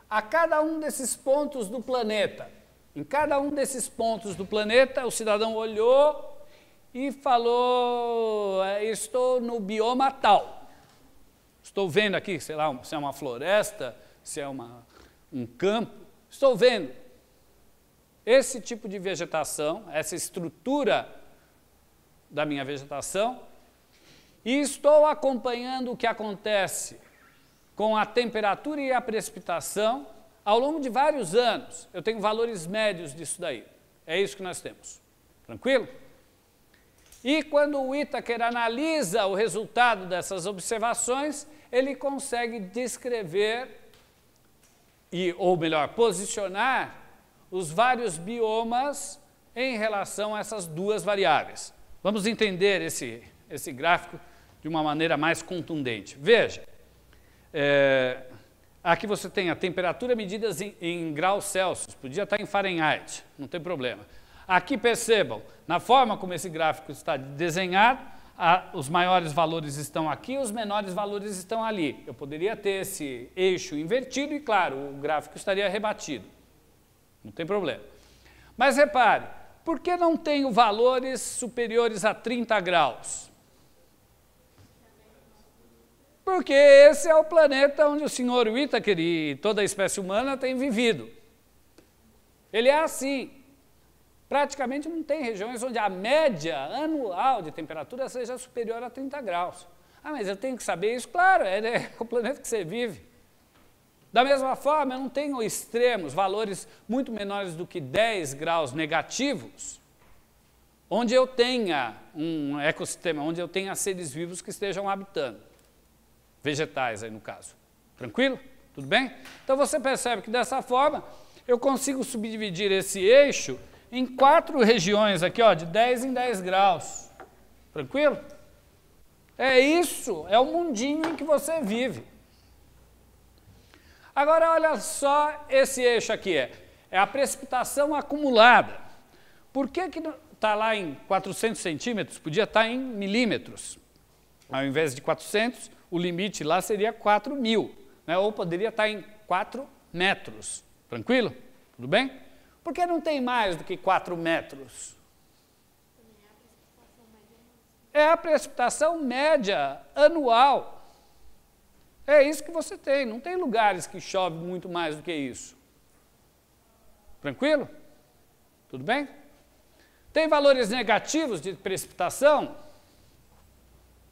a cada um desses pontos do planeta. Em cada um desses pontos do planeta, o cidadão olhou e falou: é, Estou no bioma tal. Estou vendo aqui, sei lá, se é uma floresta, se é uma um campo, estou vendo esse tipo de vegetação, essa estrutura da minha vegetação, e estou acompanhando o que acontece com a temperatura e a precipitação ao longo de vários anos. Eu tenho valores médios disso daí. É isso que nós temos. Tranquilo? E quando o Itaker analisa o resultado dessas observações, ele consegue descrever e, ou melhor, posicionar os vários biomas em relação a essas duas variáveis. Vamos entender esse, esse gráfico de uma maneira mais contundente. Veja, é, aqui você tem a temperatura medidas em, em graus Celsius, podia estar em Fahrenheit, não tem problema. Aqui percebam, na forma como esse gráfico está desenhado, a, os maiores valores estão aqui, os menores valores estão ali. Eu poderia ter esse eixo invertido e, claro, o gráfico estaria rebatido. Não tem problema. Mas repare, por que não tenho valores superiores a 30 graus? Porque esse é o planeta onde o senhor Whittaker e toda a espécie humana tem vivido. Ele é assim. Praticamente não tem regiões onde a média anual de temperatura seja superior a 30 graus. Ah, mas eu tenho que saber isso? Claro, é, né? é o planeta que você vive. Da mesma forma, eu não tenho extremos, valores muito menores do que 10 graus negativos, onde eu tenha um ecossistema, onde eu tenha seres vivos que estejam habitando. Vegetais aí no caso. Tranquilo? Tudo bem? Então você percebe que dessa forma eu consigo subdividir esse eixo em quatro regiões aqui, ó, de 10 em 10 graus. Tranquilo? É isso, é o mundinho em que você vive. Agora olha só esse eixo aqui, é, é a precipitação acumulada. Por que que está lá em 400 centímetros? Podia estar tá em milímetros. Ao invés de 400, o limite lá seria 4 mil, né? ou poderia estar tá em 4 metros. Tranquilo? Tudo bem? Por que não tem mais do que 4 metros? É a precipitação média anual. É isso que você tem. Não tem lugares que chove muito mais do que isso. Tranquilo? Tudo bem? Tem valores negativos de precipitação?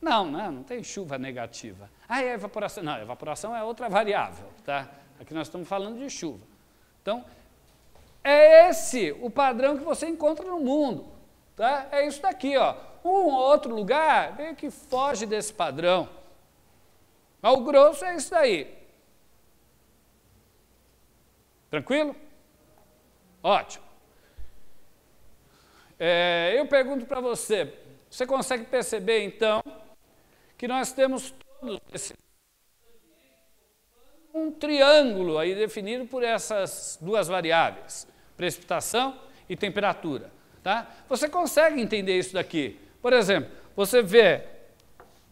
Não, não, né? não tem chuva negativa. Ah, é evaporação. Não, evaporação é outra variável, tá? Aqui nós estamos falando de chuva. Então, é esse o padrão que você encontra no mundo. Tá? É isso daqui, ó. Um outro lugar meio que foge desse padrão. Mas o grosso é isso daí. Tranquilo? Ótimo. É, eu pergunto para você, você consegue perceber então que nós temos todos esse um triângulo aí definido por essas duas variáveis precipitação e temperatura. Tá? Você consegue entender isso daqui. Por exemplo, você vê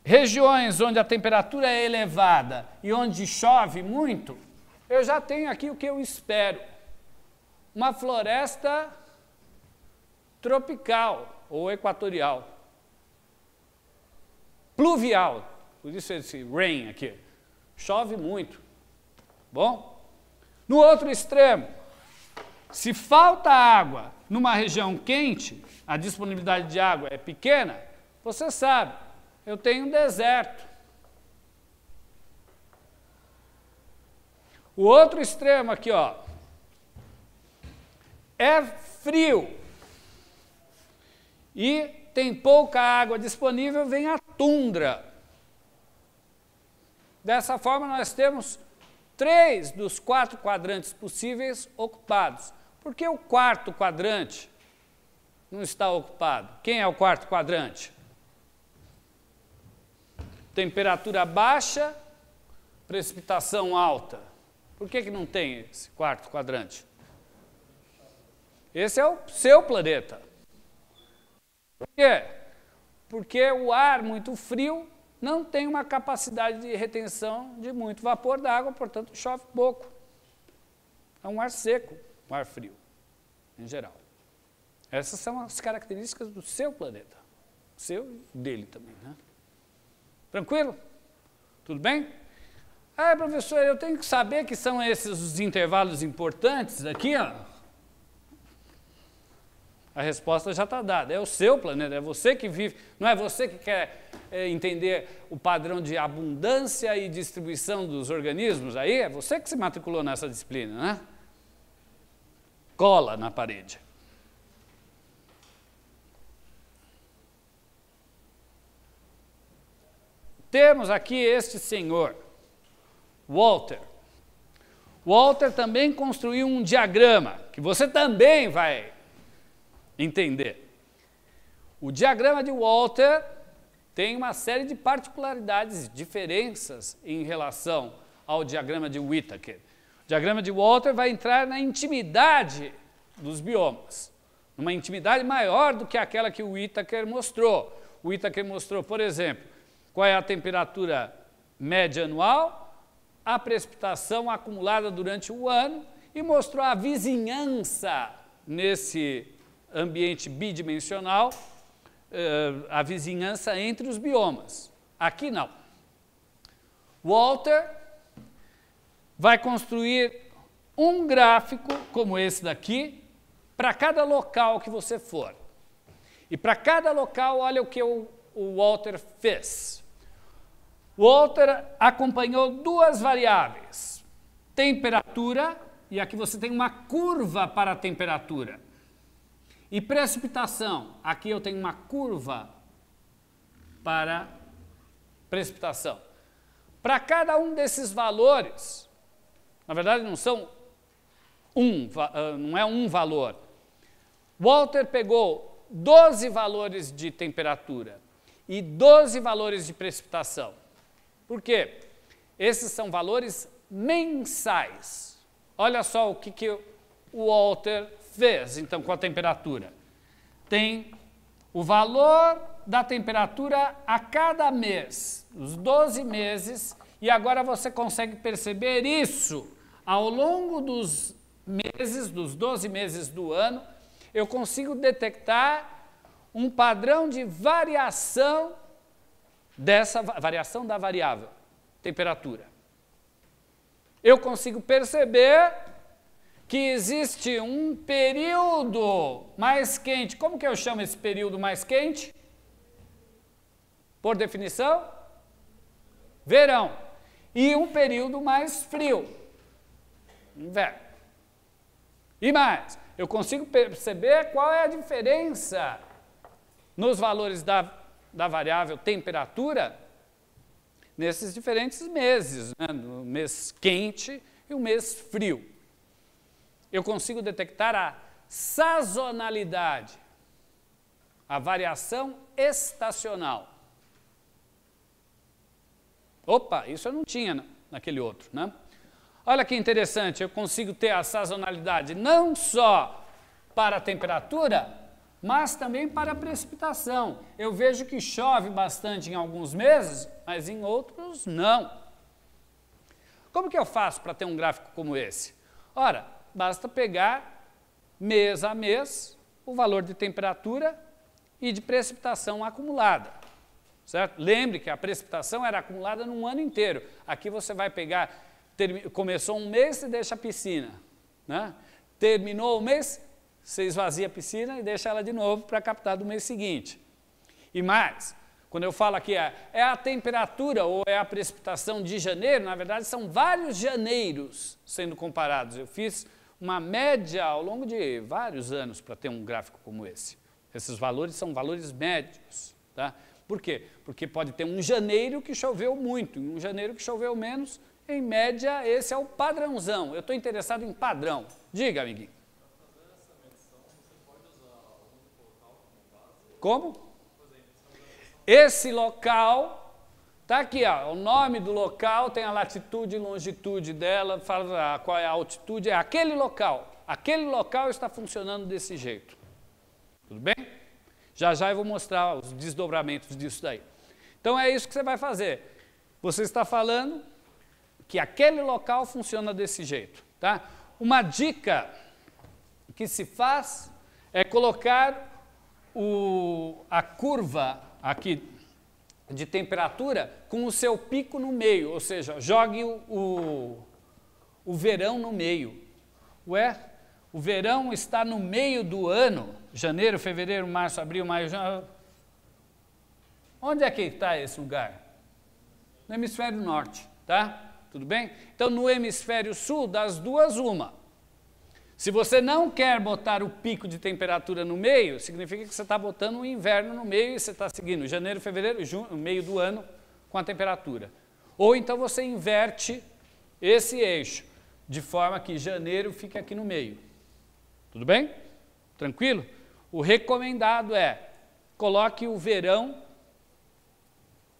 regiões onde a temperatura é elevada e onde chove muito, eu já tenho aqui o que eu espero. Uma floresta tropical ou equatorial. Pluvial, por isso esse rain aqui. Chove muito. Tá bom? No outro extremo, se falta água numa região quente, a disponibilidade de água é pequena, você sabe, eu tenho um deserto. O outro extremo aqui, ó, é frio e tem pouca água disponível, vem a tundra. Dessa forma, nós temos três dos quatro quadrantes possíveis ocupados. Porque o quarto quadrante não está ocupado. Quem é o quarto quadrante? Temperatura baixa, precipitação alta. Por que, que não tem esse quarto quadrante? Esse é o seu planeta. Por quê? Porque o ar muito frio não tem uma capacidade de retenção de muito vapor d'água, portanto chove pouco. É um ar seco mar frio, em geral. Essas são as características do seu planeta, seu e dele também, né? Tranquilo? Tudo bem? Ah, professor, eu tenho que saber que são esses os intervalos importantes aqui, ó. A resposta já está dada. É o seu planeta, é você que vive. Não é você que quer é, entender o padrão de abundância e distribuição dos organismos aí? É você que se matriculou nessa disciplina, né? cola na parede. Temos aqui este senhor, Walter. Walter também construiu um diagrama que você também vai entender. O diagrama de Walter tem uma série de particularidades, diferenças em relação ao diagrama de Whittaker. O diagrama de Walter vai entrar na intimidade dos biomas, numa intimidade maior do que aquela que o Itaker mostrou. O Itaker mostrou, por exemplo, qual é a temperatura média anual, a precipitação acumulada durante o ano e mostrou a vizinhança nesse ambiente bidimensional, eh, a vizinhança entre os biomas. Aqui não. Walter vai construir um gráfico como esse daqui para cada local que você for. E para cada local, olha o que o, o Walter fez. O Walter acompanhou duas variáveis: temperatura, e aqui você tem uma curva para a temperatura, e precipitação. Aqui eu tenho uma curva para precipitação. Para cada um desses valores, na verdade, não são um, ah, não é um valor. Walter pegou 12 valores de temperatura e 12 valores de precipitação. Por quê? Esses são valores mensais. Olha só o que, que o Walter fez, então, com a temperatura. Tem o valor da temperatura a cada mês, os 12 meses, e agora você consegue perceber isso ao longo dos meses, dos 12 meses do ano, eu consigo detectar um padrão de variação dessa variação da variável temperatura. Eu consigo perceber que existe um período mais quente. Como que eu chamo esse período mais quente? Por definição, verão. E um período mais frio inverno. E mais, eu consigo perceber qual é a diferença nos valores da, da variável temperatura nesses diferentes meses, né? no mês quente e o mês frio. Eu consigo detectar a sazonalidade, a variação estacional. Opa, isso eu não tinha naquele outro, né? Olha que interessante, eu consigo ter a sazonalidade não só para a temperatura, mas também para a precipitação. Eu vejo que chove bastante em alguns meses, mas em outros não. Como que eu faço para ter um gráfico como esse? Ora, basta pegar mês a mês o valor de temperatura e de precipitação acumulada. Certo? Lembre que a precipitação era acumulada num ano inteiro. Aqui você vai pegar Termi começou um mês, e deixa a piscina. Né? Terminou o mês, você esvazia a piscina e deixa ela de novo para captar do mês seguinte. E mais, quando eu falo aqui é, é a temperatura ou é a precipitação de janeiro, na verdade são vários janeiros sendo comparados. Eu fiz uma média ao longo de vários anos para ter um gráfico como esse. Esses valores são valores médios. Tá? Por quê? Porque pode ter um janeiro que choveu muito, e um janeiro que choveu menos, em média, esse é o padrãozão. Eu estou interessado em padrão. Diga, amiguinho. Como? Esse local, tá aqui, ó, o nome do local, tem a latitude e longitude dela, fala ah, qual é a altitude, é aquele local. Aquele local está funcionando desse jeito. Tudo bem? Já já eu vou mostrar os desdobramentos disso daí. Então é isso que você vai fazer. Você está falando, que aquele local funciona desse jeito. Tá? Uma dica que se faz é colocar o, a curva aqui de temperatura com o seu pico no meio, ou seja, jogue o, o, o verão no meio. Ué, o verão está no meio do ano, janeiro, fevereiro, março, abril, maio, janeiro. Onde é que está esse lugar? No hemisfério norte, tá? Tudo bem? Então, no hemisfério sul, das duas, uma. Se você não quer botar o pico de temperatura no meio, significa que você está botando o inverno no meio e você está seguindo janeiro, fevereiro, junho, meio do ano com a temperatura. Ou então você inverte esse eixo, de forma que janeiro fique aqui no meio. Tudo bem? Tranquilo? O recomendado é coloque o verão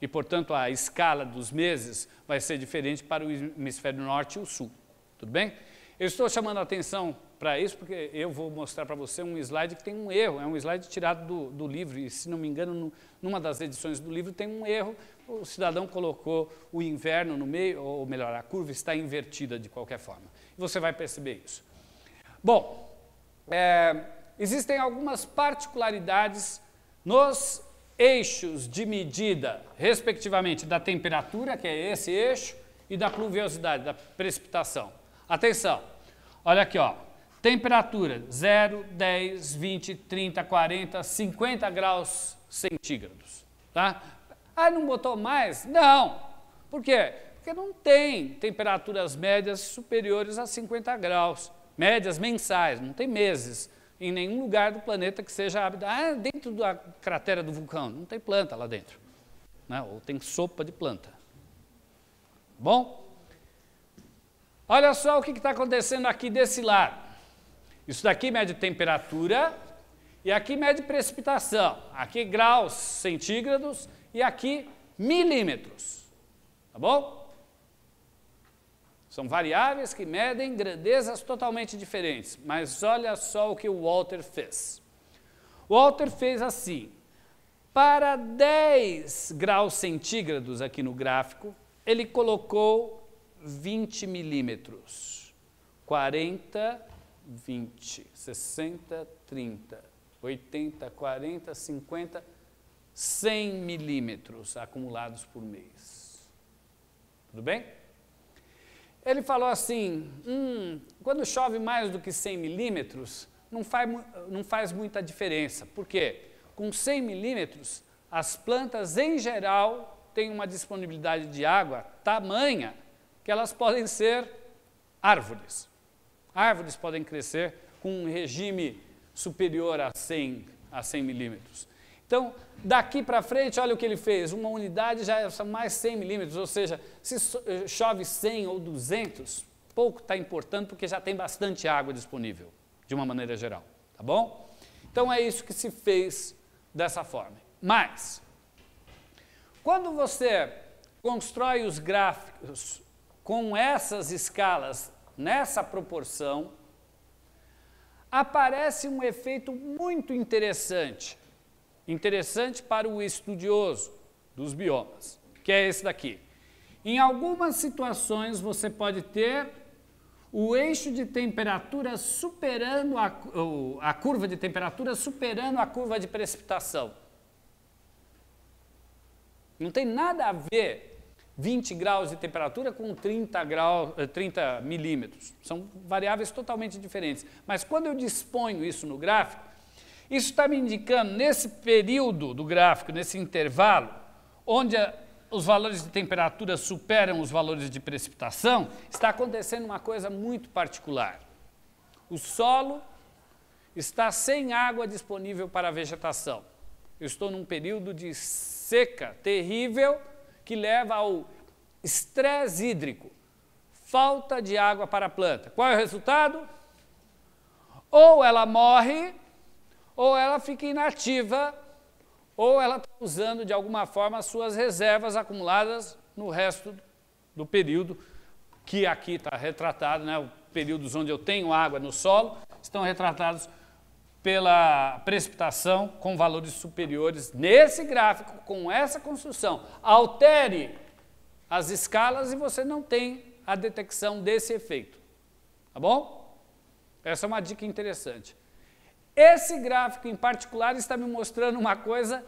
e, portanto, a escala dos meses vai ser diferente para o hemisfério norte e o sul. Tudo bem? Eu estou chamando a atenção para isso porque eu vou mostrar para você um slide que tem um erro, é um slide tirado do, do livro, e se não me engano, no, numa das edições do livro tem um erro, o cidadão colocou o inverno no meio, ou melhor, a curva está invertida de qualquer forma. Você vai perceber isso. Bom, é, existem algumas particularidades nos eixos de medida, respectivamente, da temperatura, que é esse eixo, e da pluviosidade, da precipitação. Atenção, olha aqui, ó. Temperatura 0, 10, 20, 30, 40, 50 graus centígrados, tá? Ah, não botou mais? Não. Por quê? Porque não tem temperaturas médias superiores a 50 graus, médias mensais, não tem meses em nenhum lugar do planeta que seja hábito. Ah, dentro da cratera do vulcão, não tem planta lá dentro. Né? Ou tem sopa de planta. Bom? Olha só o que está acontecendo aqui desse lado. Isso daqui mede temperatura e aqui mede precipitação. Aqui graus centígrados e aqui milímetros. Tá bom? São variáveis que medem grandezas totalmente diferentes, mas olha só o que o Walter fez. O Walter fez assim: para 10 graus centígrados aqui no gráfico, ele colocou 20 milímetros, 40, 20, 60, 30, 80, 40, 50, 100 milímetros acumulados por mês. Tudo bem? Ele falou assim: hum, quando chove mais do que 100 milímetros, não faz, não faz muita diferença. Por quê? Com 100 milímetros, as plantas em geral têm uma disponibilidade de água tamanha que elas podem ser árvores. Árvores podem crescer com um regime superior a 100, a 100 milímetros. Então, daqui para frente, olha o que ele fez. Uma unidade já é mais 100 milímetros, ou seja, se eh, chove 100 ou 200, pouco está importando porque já tem bastante água disponível, de uma maneira geral, tá bom? Então é isso que se fez dessa forma. Mas, quando você constrói os gráficos com essas escalas nessa proporção, aparece um efeito muito interessante interessante para o estudioso dos biomas, que é esse daqui. Em algumas situações você pode ter o eixo de temperatura superando a, a curva de temperatura superando a curva de precipitação. Não tem nada a ver 20 graus de temperatura com 30, 30 eh, milímetros. São variáveis totalmente diferentes. Mas quando eu disponho isso no gráfico, isso está me indicando, nesse período do gráfico, nesse intervalo, onde a, os valores de temperatura superam os valores de precipitação, está acontecendo uma coisa muito particular. O solo está sem água disponível para a vegetação. Eu estou num período de seca terrível que leva ao estresse hídrico, falta de água para a planta. Qual é o resultado? Ou ela morre ou ela fica inativa, ou ela está usando de alguma forma as suas reservas acumuladas no resto do período, que aqui está retratado, né, períodos onde eu tenho água no solo, estão retratados pela precipitação com valores superiores nesse gráfico, com essa construção. Altere as escalas e você não tem a detecção desse efeito. Tá bom? Essa é uma dica interessante. Esse gráfico em particular está me mostrando uma coisa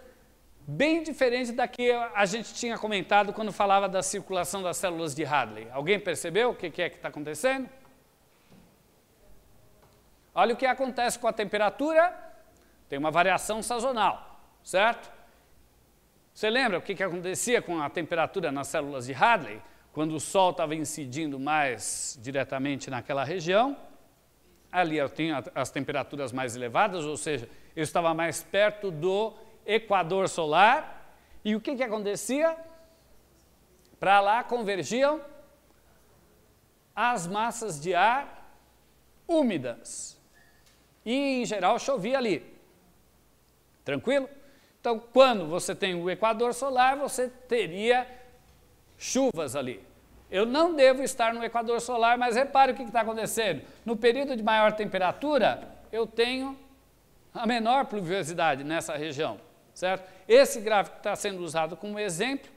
bem diferente da que a gente tinha comentado quando falava da circulação das células de Hadley. Alguém percebeu o que é que está acontecendo? Olha o que acontece com a temperatura, tem uma variação sazonal, certo? Você lembra o que, que acontecia com a temperatura nas células de Hadley, quando o Sol estava incidindo mais diretamente naquela região? ali eu tinha as temperaturas mais elevadas, ou seja, eu estava mais perto do equador solar. E o que, que acontecia? Para lá convergiam as massas de ar úmidas. E, em geral, chovia ali. Tranquilo? Então, quando você tem o equador solar, você teria chuvas ali. Eu não devo estar no equador solar, mas repare o que está acontecendo. No período de maior temperatura, eu tenho a menor pluviosidade nessa região, certo? Esse gráfico está sendo usado como exemplo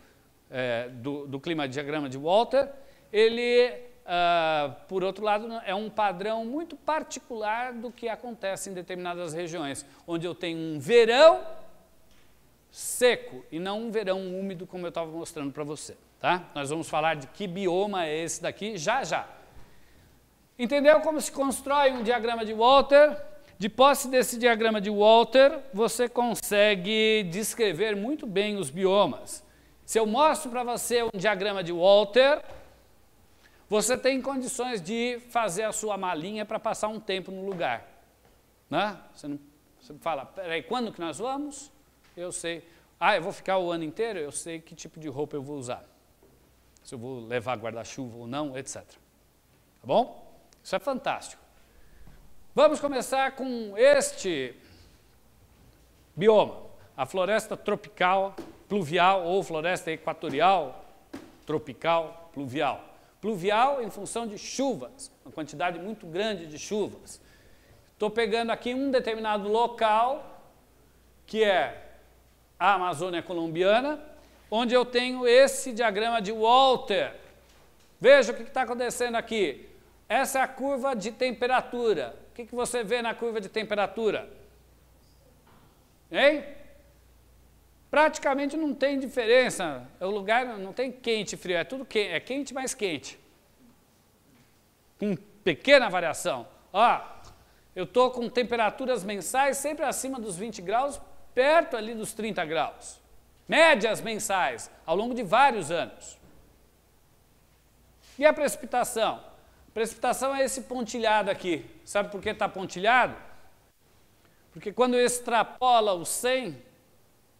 é, do, do clima diagrama de Walter. Ele, ah, por outro lado, é um padrão muito particular do que acontece em determinadas regiões, onde eu tenho um verão seco e não um verão úmido como eu estava mostrando para você. Tá? Nós vamos falar de que bioma é esse daqui já já. Entendeu como se constrói um diagrama de Walter? De posse desse diagrama de Walter, você consegue descrever muito bem os biomas. Se eu mostro para você um diagrama de Walter, você tem condições de fazer a sua malinha para passar um tempo no lugar. Né? Você, não, você fala, peraí, quando que nós vamos? Eu sei. Ah, eu vou ficar o ano inteiro? Eu sei que tipo de roupa eu vou usar se eu vou levar guarda-chuva ou não, etc. Tá bom? Isso é fantástico. Vamos começar com este bioma, a floresta tropical, pluvial ou floresta equatorial, tropical, pluvial. Pluvial em função de chuvas, uma quantidade muito grande de chuvas. Estou pegando aqui um determinado local, que é a Amazônia colombiana, onde eu tenho esse diagrama de Walter. Veja o que está acontecendo aqui. Essa é a curva de temperatura. O que, que você vê na curva de temperatura? Hein? Praticamente não tem diferença. É o lugar não tem quente e frio, é tudo quente, é quente mais quente. Com pequena variação. Ó, eu estou com temperaturas mensais sempre acima dos 20 graus, perto ali dos 30 graus médias mensais, ao longo de vários anos. E a precipitação? Precipitação é esse pontilhado aqui. Sabe por que está pontilhado? Porque quando extrapola o 100,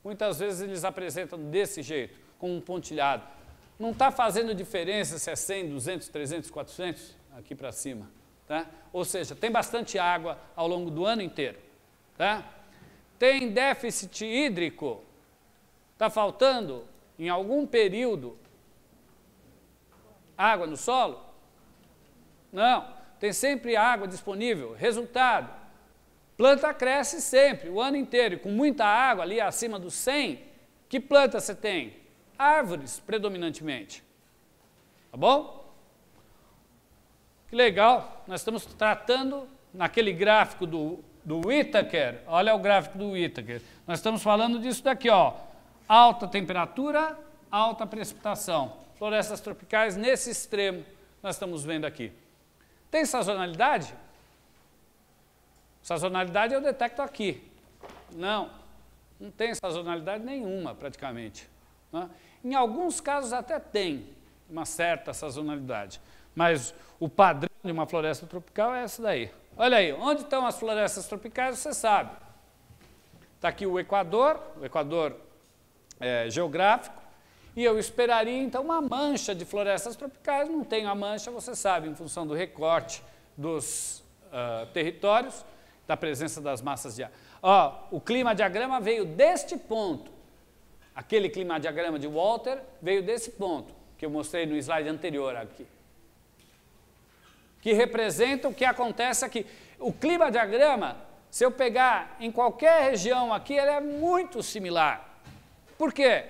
muitas vezes eles apresentam desse jeito, com um pontilhado. Não está fazendo diferença se é 100, 200, 300, 400, aqui para cima. Tá? Ou seja, tem bastante água ao longo do ano inteiro. Tá? Tem déficit hídrico, Está faltando, em algum período, água no solo? Não, tem sempre água disponível. Resultado: planta cresce sempre, o ano inteiro, e com muita água ali acima dos 100, que planta você tem? Árvores, predominantemente. Tá bom? Que legal, nós estamos tratando naquele gráfico do, do Whittaker, olha o gráfico do Whittaker, nós estamos falando disso daqui, ó. Alta temperatura, alta precipitação. Florestas tropicais nesse extremo nós estamos vendo aqui. Tem sazonalidade? Sazonalidade eu detecto aqui. Não, não tem sazonalidade nenhuma praticamente. Né? Em alguns casos até tem uma certa sazonalidade, mas o padrão de uma floresta tropical é essa daí. Olha aí, onde estão as florestas tropicais, você sabe. Está aqui o Equador, o Equador é, geográfico, e eu esperaria então uma mancha de florestas tropicais. Não tenho a mancha, você sabe, em função do recorte dos uh, territórios, da presença das massas de ar. Ó, o clima diagrama veio deste ponto. Aquele clima diagrama de Walter veio desse ponto, que eu mostrei no slide anterior aqui. Que representa o que acontece aqui. O clima diagrama, se eu pegar em qualquer região aqui, ele é muito similar. Por quê?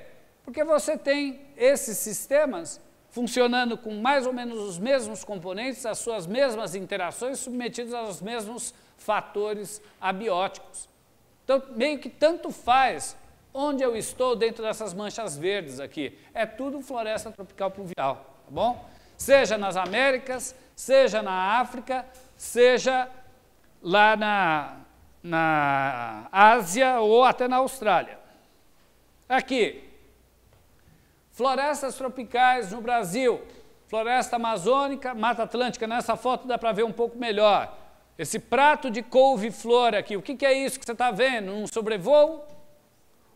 Porque você tem esses sistemas funcionando com mais ou menos os mesmos componentes, as suas mesmas interações, submetidos aos mesmos fatores abióticos. Então, meio que tanto faz onde eu estou dentro dessas manchas verdes aqui. É tudo floresta tropical pluvial, tá bom? Seja nas Américas, seja na África, seja lá na, na Ásia ou até na Austrália. Aqui, florestas tropicais no Brasil, floresta amazônica, mata atlântica. Nessa foto dá para ver um pouco melhor. Esse prato de couve-flor aqui, o que, que é isso que você está vendo? Um sobrevoo?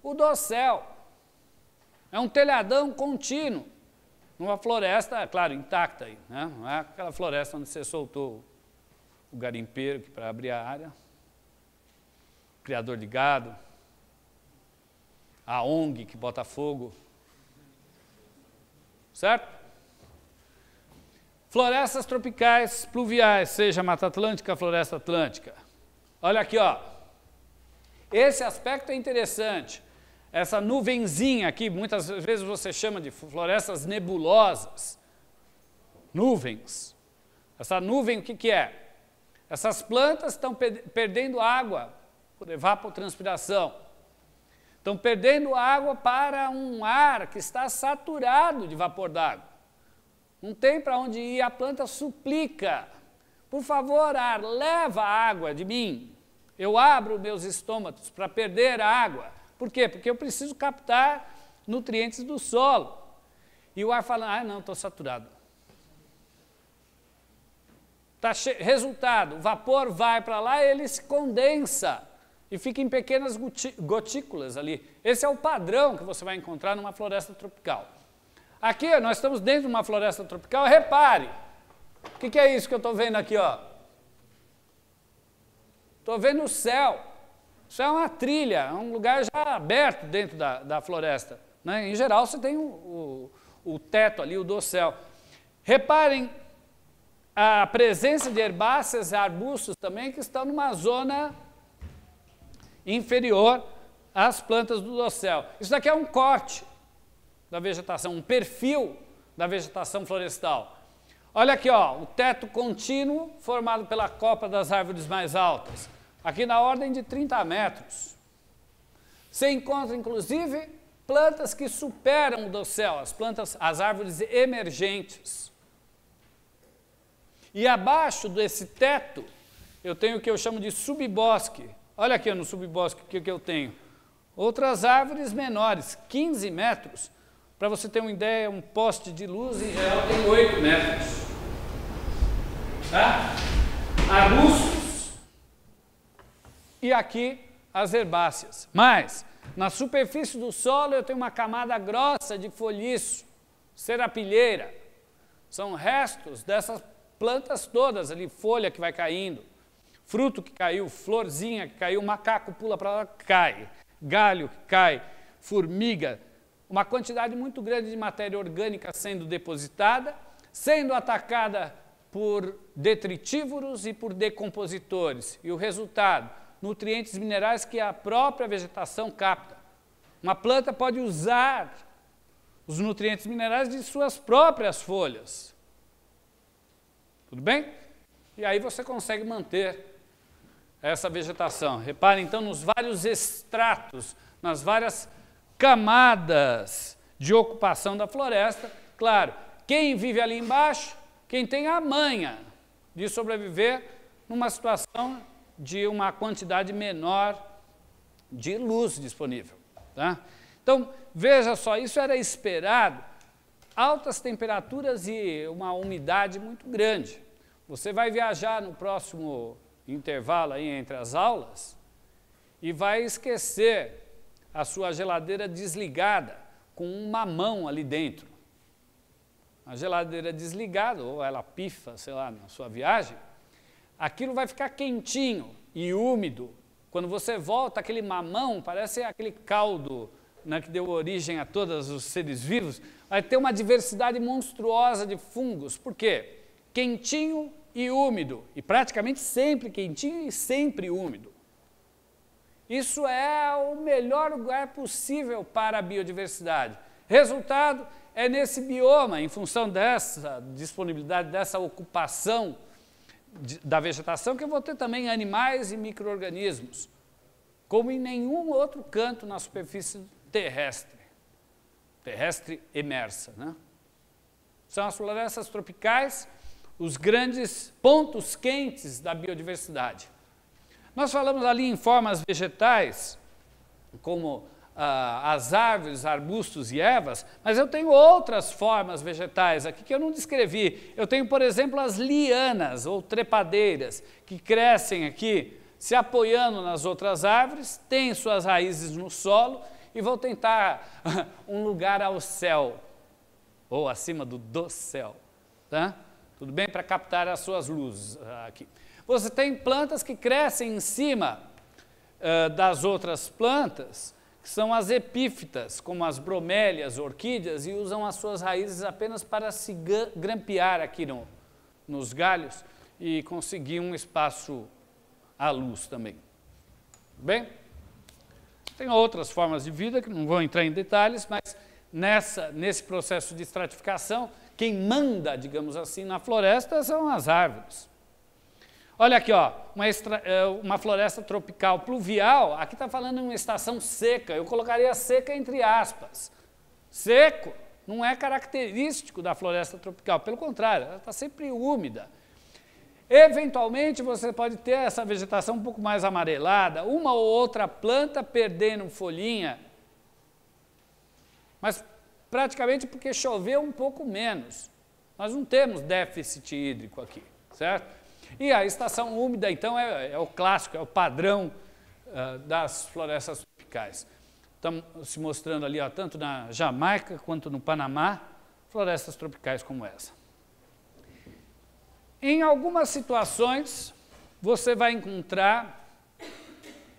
O dossel. É um telhadão contínuo. Uma floresta, claro, intacta aí, né? Não é aquela floresta onde você soltou o garimpeiro para abrir a área, criador de gado, a ONG que Botafogo. Certo? Florestas tropicais pluviais, seja Mata Atlântica, Floresta Atlântica. Olha aqui, ó. Esse aspecto é interessante. Essa nuvenzinha aqui, muitas vezes você chama de florestas nebulosas. Nuvens. Essa nuvem, o que, que é? Essas plantas estão perdendo água por evapotranspiração. Estão perdendo água para um ar que está saturado de vapor d'água. Não tem para onde ir, a planta suplica. Por favor, ar, leva água de mim. Eu abro meus estômatos para perder a água. Por quê? Porque eu preciso captar nutrientes do solo. E o ar fala: ah, não, estou saturado. Tá Resultado: o vapor vai para lá e ele se condensa e fica em pequenas gotículas ali. Esse é o padrão que você vai encontrar numa floresta tropical. Aqui, nós estamos dentro de uma floresta tropical. Repare, o que, que é isso que eu estou vendo aqui? Estou vendo o céu. Isso é uma trilha, é um lugar já aberto dentro da, da floresta. Né? Em geral, você tem o, o, o teto ali, o do céu. Reparem a presença de herbáceas e arbustos também que estão numa zona inferior às plantas do dossel. Isso daqui é um corte da vegetação, um perfil da vegetação florestal. Olha aqui, ó, o teto contínuo formado pela copa das árvores mais altas, aqui na ordem de 30 metros. Você encontra, inclusive, plantas que superam o dossel, as plantas, as árvores emergentes. E abaixo desse teto, eu tenho o que eu chamo de subbosque, Olha aqui no subbosque o que, que eu tenho. Outras árvores menores, 15 metros. Para você ter uma ideia, um poste de luz em geral tem 8 metros. Tá? Arbustos e aqui as herbáceas. Mas, na superfície do solo eu tenho uma camada grossa de folhiço, serapilheira. São restos dessas plantas todas ali, folha que vai caindo fruto que caiu, florzinha que caiu, macaco pula para lá, cai, galho que cai, formiga, uma quantidade muito grande de matéria orgânica sendo depositada, sendo atacada por detritívoros e por decompositores. E o resultado? Nutrientes minerais que a própria vegetação capta. Uma planta pode usar os nutrientes minerais de suas próprias folhas. Tudo bem? E aí você consegue manter essa vegetação. Repare então nos vários estratos, nas várias camadas de ocupação da floresta. Claro, quem vive ali embaixo, quem tem a manha de sobreviver numa situação de uma quantidade menor de luz disponível. Tá? Então, veja só, isso era esperado. Altas temperaturas e uma umidade muito grande. Você vai viajar no próximo intervalo aí entre as aulas, e vai esquecer a sua geladeira desligada com um mamão ali dentro. A geladeira desligada, ou ela pifa, sei lá, na sua viagem, aquilo vai ficar quentinho e úmido. Quando você volta, aquele mamão parece aquele caldo né, que deu origem a todos os seres vivos. Vai ter uma diversidade monstruosa de fungos. Por quê? Quentinho e úmido, e praticamente sempre quentinho e sempre úmido. Isso é o melhor lugar possível para a biodiversidade. Resultado é nesse bioma, em função dessa disponibilidade, dessa ocupação de, da vegetação, que eu vou ter também animais e micro-organismos, como em nenhum outro canto na superfície terrestre, terrestre imersa. Né? São as florestas tropicais os grandes pontos quentes da biodiversidade. Nós falamos ali em formas vegetais, como ah, as árvores, arbustos e ervas, mas eu tenho outras formas vegetais aqui que eu não descrevi. Eu tenho, por exemplo, as lianas ou trepadeiras, que crescem aqui se apoiando nas outras árvores, têm suas raízes no solo e vão tentar um lugar ao céu, ou acima do do céu. Tá? tudo bem? Para captar as suas luzes ah, aqui. Você tem plantas que crescem em cima uh, das outras plantas, que são as epífitas, como as bromélias, orquídeas, e usam as suas raízes apenas para se grampear aqui no, nos galhos e conseguir um espaço à luz também. Bem? Tem outras formas de vida que não vou entrar em detalhes, mas nessa, nesse processo de estratificação quem manda, digamos assim, na floresta são as árvores. Olha aqui, ó, uma, extra, é, uma floresta tropical pluvial, aqui está falando em uma estação seca, eu colocaria seca entre aspas. Seco não é característico da floresta tropical, pelo contrário, ela está sempre úmida. Eventualmente você pode ter essa vegetação um pouco mais amarelada, uma ou outra planta perdendo folhinha. Mas praticamente porque choveu um pouco menos. Nós não temos déficit hídrico aqui, certo? E a estação úmida, então, é, é o clássico, é o padrão uh, das florestas tropicais. Estamos se mostrando ali, ó, tanto na Jamaica quanto no Panamá, florestas tropicais como essa. Em algumas situações, você vai encontrar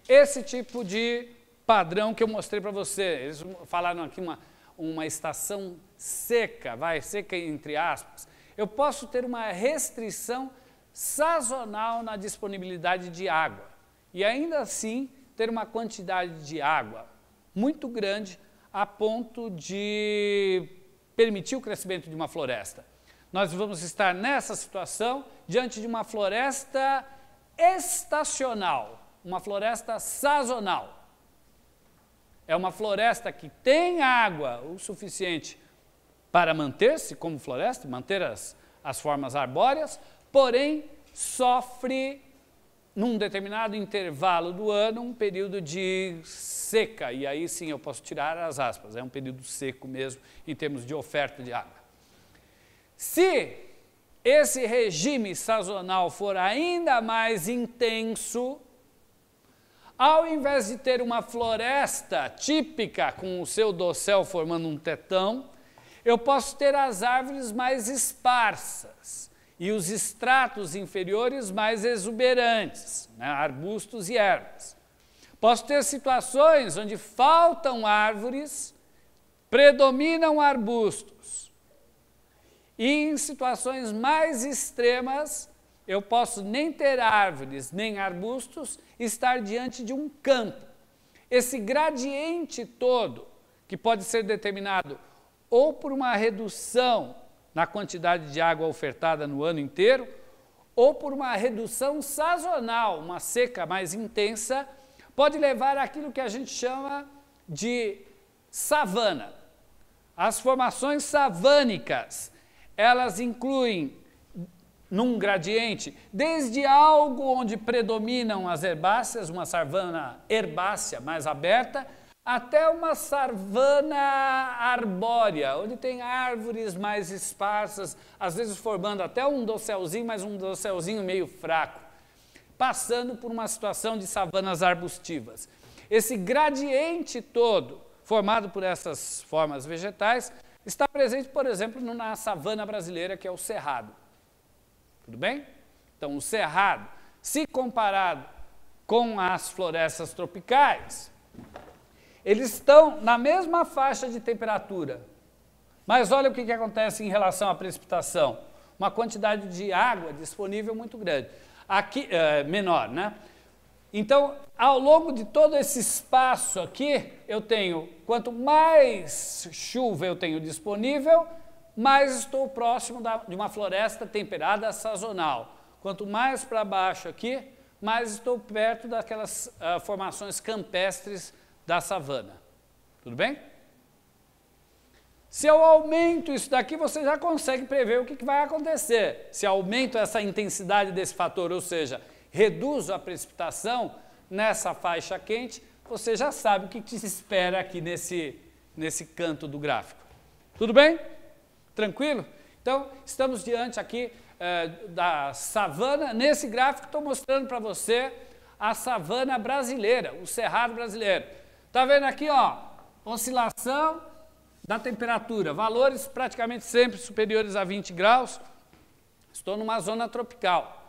esse tipo de padrão que eu mostrei para você. Eles falaram aqui uma uma estação seca, vai, seca entre aspas, eu posso ter uma restrição sazonal na disponibilidade de água e ainda assim ter uma quantidade de água muito grande a ponto de permitir o crescimento de uma floresta. Nós vamos estar nessa situação diante de uma floresta estacional, uma floresta sazonal. É uma floresta que tem água o suficiente para manter-se como floresta, manter as, as formas arbóreas, porém sofre, num determinado intervalo do ano, um período de seca. E aí sim eu posso tirar as aspas, é um período seco mesmo em termos de oferta de água. Se esse regime sazonal for ainda mais intenso, ao invés de ter uma floresta típica com o seu dossel formando um tetão, eu posso ter as árvores mais esparsas e os estratos inferiores mais exuberantes, né, arbustos e ervas. Posso ter situações onde faltam árvores, predominam arbustos. E em situações mais extremas, eu posso nem ter árvores, nem arbustos, estar diante de um campo. Esse gradiente todo, que pode ser determinado ou por uma redução na quantidade de água ofertada no ano inteiro, ou por uma redução sazonal, uma seca mais intensa, pode levar àquilo que a gente chama de savana. As formações savânicas, elas incluem num gradiente, desde algo onde predominam as herbáceas, uma savana herbácea mais aberta, até uma savana arbórea, onde tem árvores mais esparsas, às vezes formando até um docelzinho, mas um docelzinho meio fraco, passando por uma situação de savanas arbustivas. Esse gradiente todo, formado por essas formas vegetais, está presente, por exemplo, na savana brasileira, que é o cerrado. Tudo bem? Então, o cerrado, se comparado com as florestas tropicais, eles estão na mesma faixa de temperatura. Mas olha o que, que acontece em relação à precipitação: uma quantidade de água disponível muito grande, aqui é, menor, né? Então, ao longo de todo esse espaço aqui, eu tenho quanto mais chuva eu tenho disponível, mais estou próximo da, de uma floresta temperada sazonal. Quanto mais para baixo aqui, mais estou perto daquelas uh, formações campestres da savana. Tudo bem? Se eu aumento isso daqui, você já consegue prever o que, que vai acontecer. Se aumento essa intensidade desse fator, ou seja, reduzo a precipitação nessa faixa quente, você já sabe o que te espera aqui nesse, nesse canto do gráfico. Tudo bem? Tranquilo? Então, estamos diante aqui eh, da savana. Nesse gráfico, estou mostrando para você a savana brasileira, o cerrado brasileiro. Está vendo aqui, ó, oscilação da temperatura, valores praticamente sempre superiores a 20 graus. Estou numa zona tropical.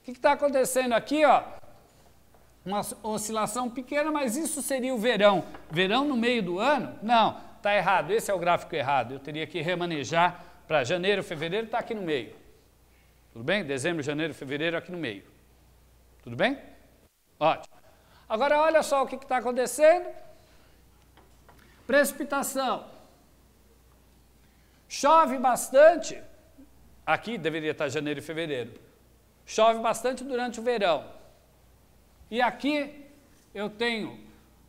O que está acontecendo aqui, ó? Uma oscilação pequena, mas isso seria o verão. Verão no meio do ano? Não está errado, esse é o gráfico errado, eu teria que remanejar para janeiro, fevereiro, está aqui no meio. Tudo bem? Dezembro, janeiro, fevereiro, aqui no meio. Tudo bem? Ótimo. Agora olha só o que está acontecendo. Precipitação. Chove bastante. Aqui deveria estar tá janeiro e fevereiro. Chove bastante durante o verão. E aqui eu tenho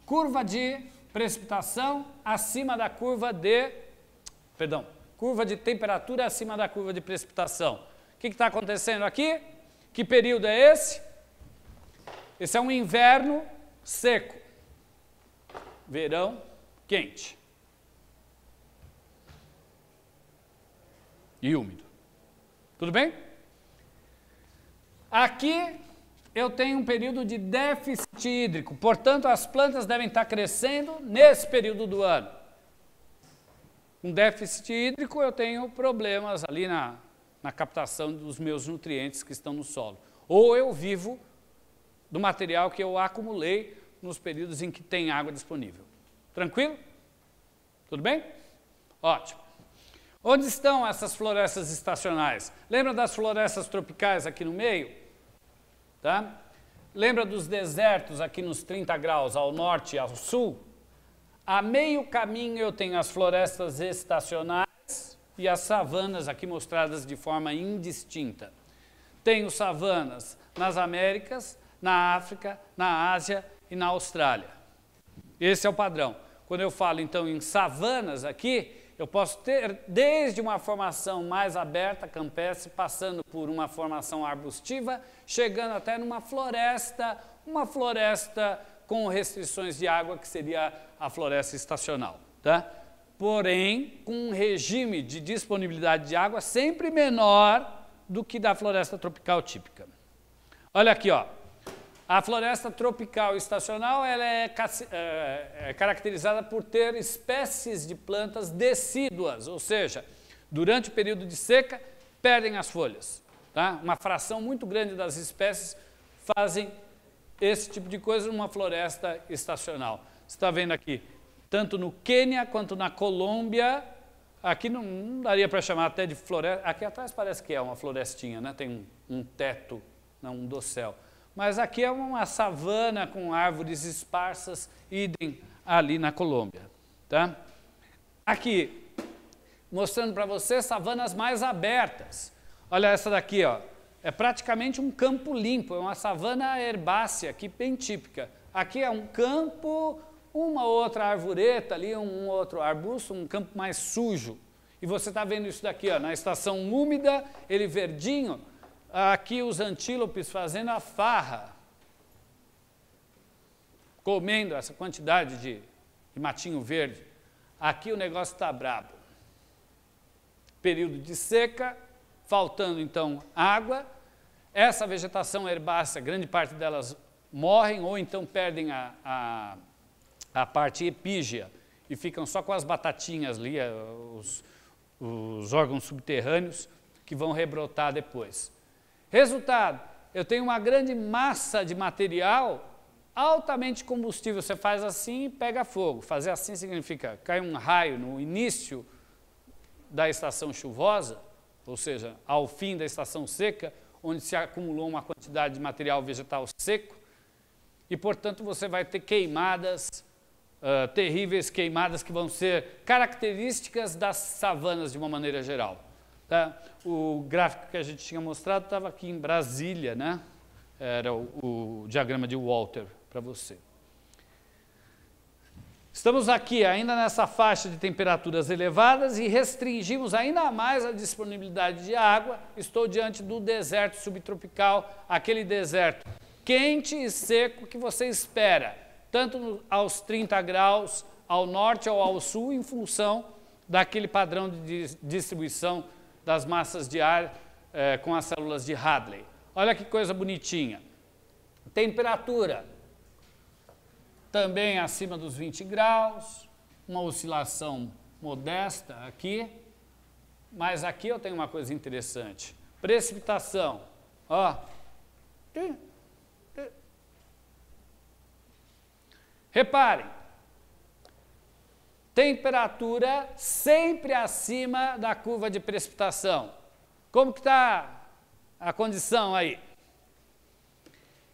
curva de precipitação acima da curva de, perdão, curva de temperatura acima da curva de precipitação. O que está acontecendo aqui? Que período é esse? Esse é um inverno seco, verão quente e úmido. Tudo bem? Aqui eu tenho um período de déficit hídrico, portanto, as plantas devem estar crescendo nesse período do ano. Um déficit hídrico, eu tenho problemas ali na, na captação dos meus nutrientes que estão no solo. Ou eu vivo do material que eu acumulei nos períodos em que tem água disponível. Tranquilo? Tudo bem? Ótimo. Onde estão essas florestas estacionais? Lembra das florestas tropicais aqui no meio? Tá? Lembra dos desertos aqui nos 30 graus ao norte e ao sul? A meio caminho eu tenho as florestas estacionais e as savanas aqui mostradas de forma indistinta. Tenho savanas nas Américas, na África, na Ásia e na Austrália. Esse é o padrão. Quando eu falo então em savanas aqui, eu posso ter desde uma formação mais aberta, campestre, passando por uma formação arbustiva, chegando até numa floresta, uma floresta com restrições de água, que seria a floresta estacional. Tá? Porém, com um regime de disponibilidade de água sempre menor do que da floresta tropical típica. Olha aqui, ó. A floresta tropical estacional ela é, é, é, caracterizada por ter espécies de plantas decíduas, ou seja, durante o período de seca, perdem as folhas. Tá? Uma fração muito grande das espécies fazem esse tipo de coisa numa floresta estacional. Você está vendo aqui, tanto no Quênia quanto na Colômbia, aqui não, não daria para chamar até de floresta, aqui atrás parece que é uma florestinha, né? tem um, um teto, não, um dossel. Mas aqui é uma savana com árvores esparsas, idem ali na Colômbia. Tá? Aqui, mostrando para você savanas mais abertas. Olha essa daqui, ó. é praticamente um campo limpo, é uma savana herbácea, aqui bem típica. Aqui é um campo, uma outra arvoreta ali, um outro arbusto, um campo mais sujo. E você está vendo isso daqui, ó, na estação úmida, ele verdinho, aqui os antílopes fazendo a farra, comendo essa quantidade de, de matinho verde. Aqui o negócio está brabo. Período de seca, faltando então água. Essa vegetação herbácea, grande parte delas morrem ou então perdem a, a, a parte epígea e ficam só com as batatinhas ali, eh, os, os órgãos subterrâneos que vão rebrotar depois. Resultado, eu tenho uma grande massa de material altamente combustível. Você faz assim e pega fogo. Fazer assim significa cair um raio no início da estação chuvosa, ou seja, ao fim da estação seca, onde se acumulou uma quantidade de material vegetal seco, e portanto você vai ter queimadas, uh, terríveis queimadas que vão ser características das savanas de uma maneira geral. Tá? O gráfico que a gente tinha mostrado estava aqui em Brasília, né? Era o, o diagrama de Walter para você. Estamos aqui ainda nessa faixa de temperaturas elevadas e restringimos ainda mais a disponibilidade de água. Estou diante do deserto subtropical, aquele deserto quente e seco que você espera, tanto aos 30 graus ao norte ou ao sul, em função daquele padrão de distribuição das massas de ar eh, com as células de Hadley. Olha que coisa bonitinha. Temperatura também acima dos 20 graus, uma oscilação modesta aqui, mas aqui eu tenho uma coisa interessante. Precipitação, ó. Reparem, temperatura sempre acima da curva de precipitação. Como que está a condição aí?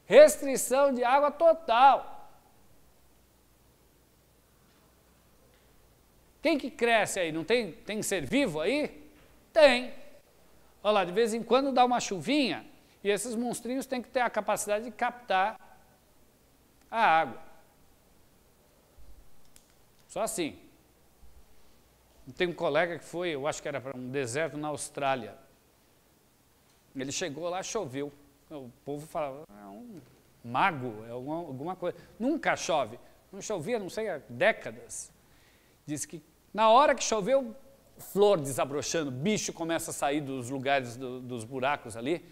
Restrição de água total. Quem que cresce aí? Não tem, tem ser vivo aí? Tem. Olha lá, de vez em quando dá uma chuvinha e esses monstrinhos têm que ter a capacidade de captar a água. Só assim. Tem um colega que foi, eu acho que era para um deserto na Austrália. Ele chegou lá, choveu. O povo falava, ah, é um mago, é alguma, alguma coisa. Nunca chove. Não chovia, não sei, há décadas. Diz que na hora que choveu, flor desabrochando, bicho começa a sair dos lugares, do, dos buracos ali,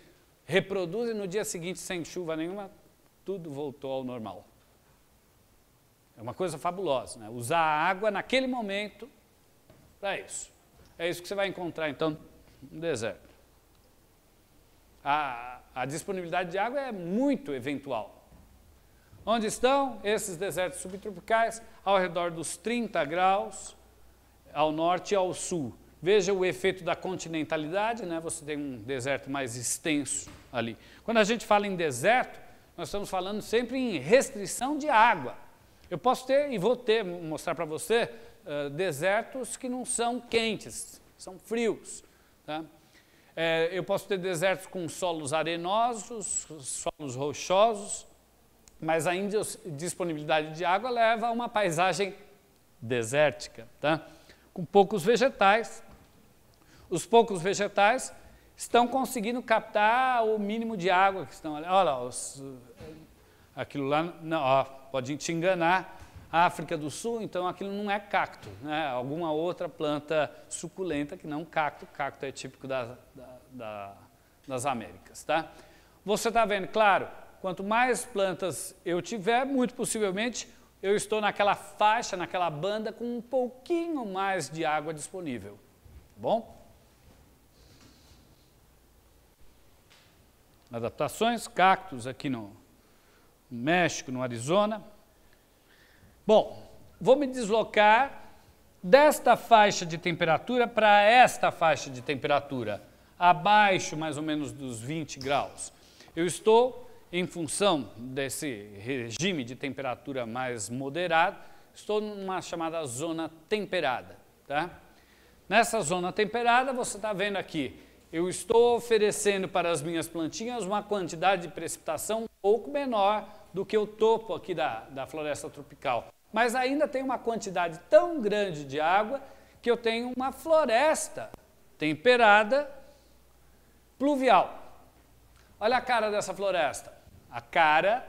reproduz e no dia seguinte, sem chuva nenhuma, tudo voltou ao normal. É uma coisa fabulosa, né? Usar a água naquele momento para é isso. É isso que você vai encontrar, então, no deserto. A, a disponibilidade de água é muito eventual. Onde estão esses desertos subtropicais? Ao redor dos 30 graus, ao norte e ao sul. Veja o efeito da continentalidade, né? você tem um deserto mais extenso ali. Quando a gente fala em deserto, nós estamos falando sempre em restrição de água. Eu posso ter e vou ter, mostrar para você, eh, desertos que não são quentes, são frios. Tá? É, eu posso ter desertos com solos arenosos, solos rochosos, mas ainda a disponibilidade de água leva a uma paisagem desértica, tá? com poucos vegetais. Os poucos vegetais estão conseguindo captar o mínimo de água que estão ali. Olha lá, os, eh, aquilo lá, não, ó, pode te enganar, África do Sul, então aquilo não é cacto, né? alguma outra planta suculenta que não cacto, cacto é típico da, da, da, das Américas. Tá? Você está vendo, claro, quanto mais plantas eu tiver, muito possivelmente eu estou naquela faixa, naquela banda com um pouquinho mais de água disponível. Tá bom? Adaptações, cactos aqui no México, no Arizona. Bom, vou me deslocar desta faixa de temperatura para esta faixa de temperatura, abaixo mais ou menos dos 20 graus. Eu estou, em função desse regime de temperatura mais moderado, estou numa chamada zona temperada. Tá? Nessa zona temperada, você está vendo aqui, eu estou oferecendo para as minhas plantinhas uma quantidade de precipitação um pouco menor do que o topo aqui da, da floresta tropical. Mas ainda tem uma quantidade tão grande de água que eu tenho uma floresta temperada pluvial. Olha a cara dessa floresta. A cara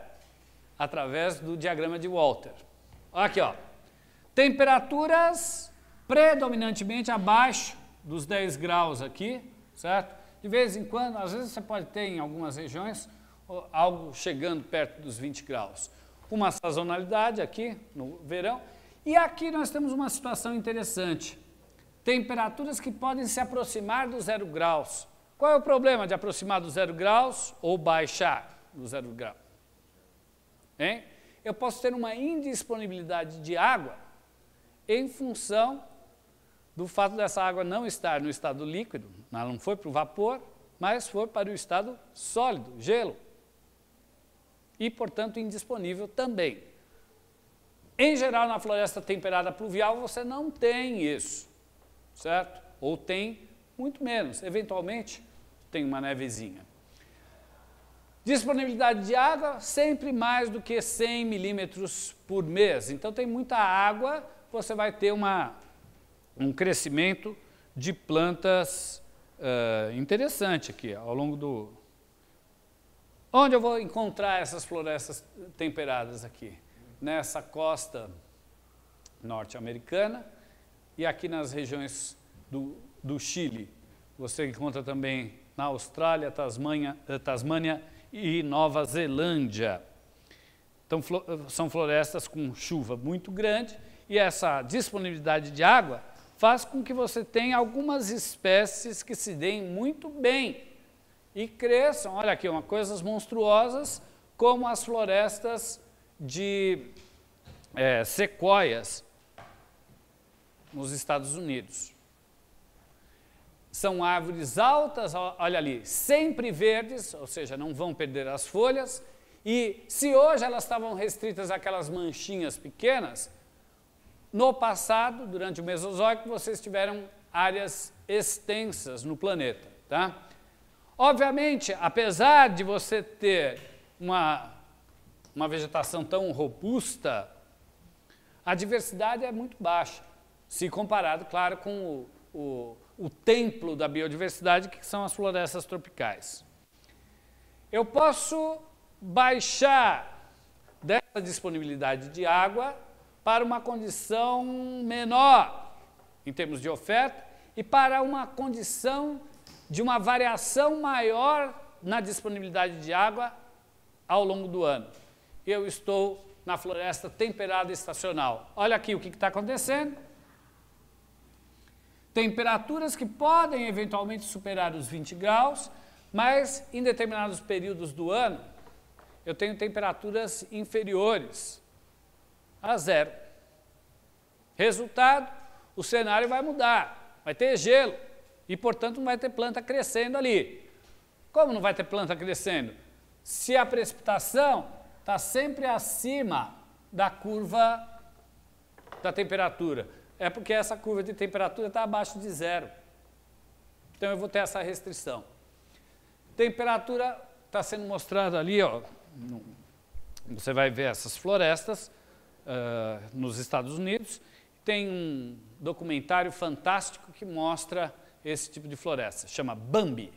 através do diagrama de Walter. aqui, ó. Temperaturas predominantemente abaixo dos 10 graus aqui, certo? De vez em quando, às vezes você pode ter em algumas regiões algo chegando perto dos 20 graus. Uma sazonalidade aqui no verão. E aqui nós temos uma situação interessante. Temperaturas que podem se aproximar do zero graus. Qual é o problema de aproximar do zero graus ou baixar do zero grau? Hein? Eu posso ter uma indisponibilidade de água em função do fato dessa água não estar no estado líquido, ela não foi para o vapor, mas foi para o estado sólido, gelo e, portanto, indisponível também. Em geral, na floresta temperada pluvial, você não tem isso, certo? Ou tem muito menos, eventualmente tem uma nevezinha. Disponibilidade de água, sempre mais do que 100 milímetros por mês. Então, tem muita água, você vai ter uma, um crescimento de plantas uh, interessante aqui, ao longo do, Onde eu vou encontrar essas florestas temperadas aqui? Nessa costa norte-americana e aqui nas regiões do, do Chile. Você encontra também na Austrália, eh, Tasmânia, e Nova Zelândia. Então, eh, são florestas com chuva muito grande e essa disponibilidade de água faz com que você tenha algumas espécies que se deem muito bem e cresçam, olha aqui, uma, coisas monstruosas como as florestas de é, sequoias nos Estados Unidos. São árvores altas, olha ali, sempre verdes, ou seja, não vão perder as folhas, e se hoje elas estavam restritas àquelas manchinhas pequenas, no passado, durante o Mesozoico, vocês tiveram áreas extensas no planeta, tá? Obviamente, apesar de você ter uma, uma vegetação tão robusta, a diversidade é muito baixa, se comparado, claro, com o, o, o templo da biodiversidade, que são as florestas tropicais. Eu posso baixar dessa disponibilidade de água para uma condição menor em termos de oferta e para uma condição de uma variação maior na disponibilidade de água ao longo do ano. Eu estou na floresta temperada estacional. Olha aqui o que está acontecendo. Temperaturas que podem eventualmente superar os 20 graus, mas em determinados períodos do ano eu tenho temperaturas inferiores a zero. Resultado, o cenário vai mudar, vai ter gelo, e, portanto, não vai ter planta crescendo ali. Como não vai ter planta crescendo? Se a precipitação está sempre acima da curva da temperatura. É porque essa curva de temperatura está abaixo de zero. Então eu vou ter essa restrição. Temperatura está sendo mostrada ali, ó, você vai ver essas florestas uh, nos Estados Unidos. Tem um documentário fantástico que mostra esse tipo de floresta, chama Bambi.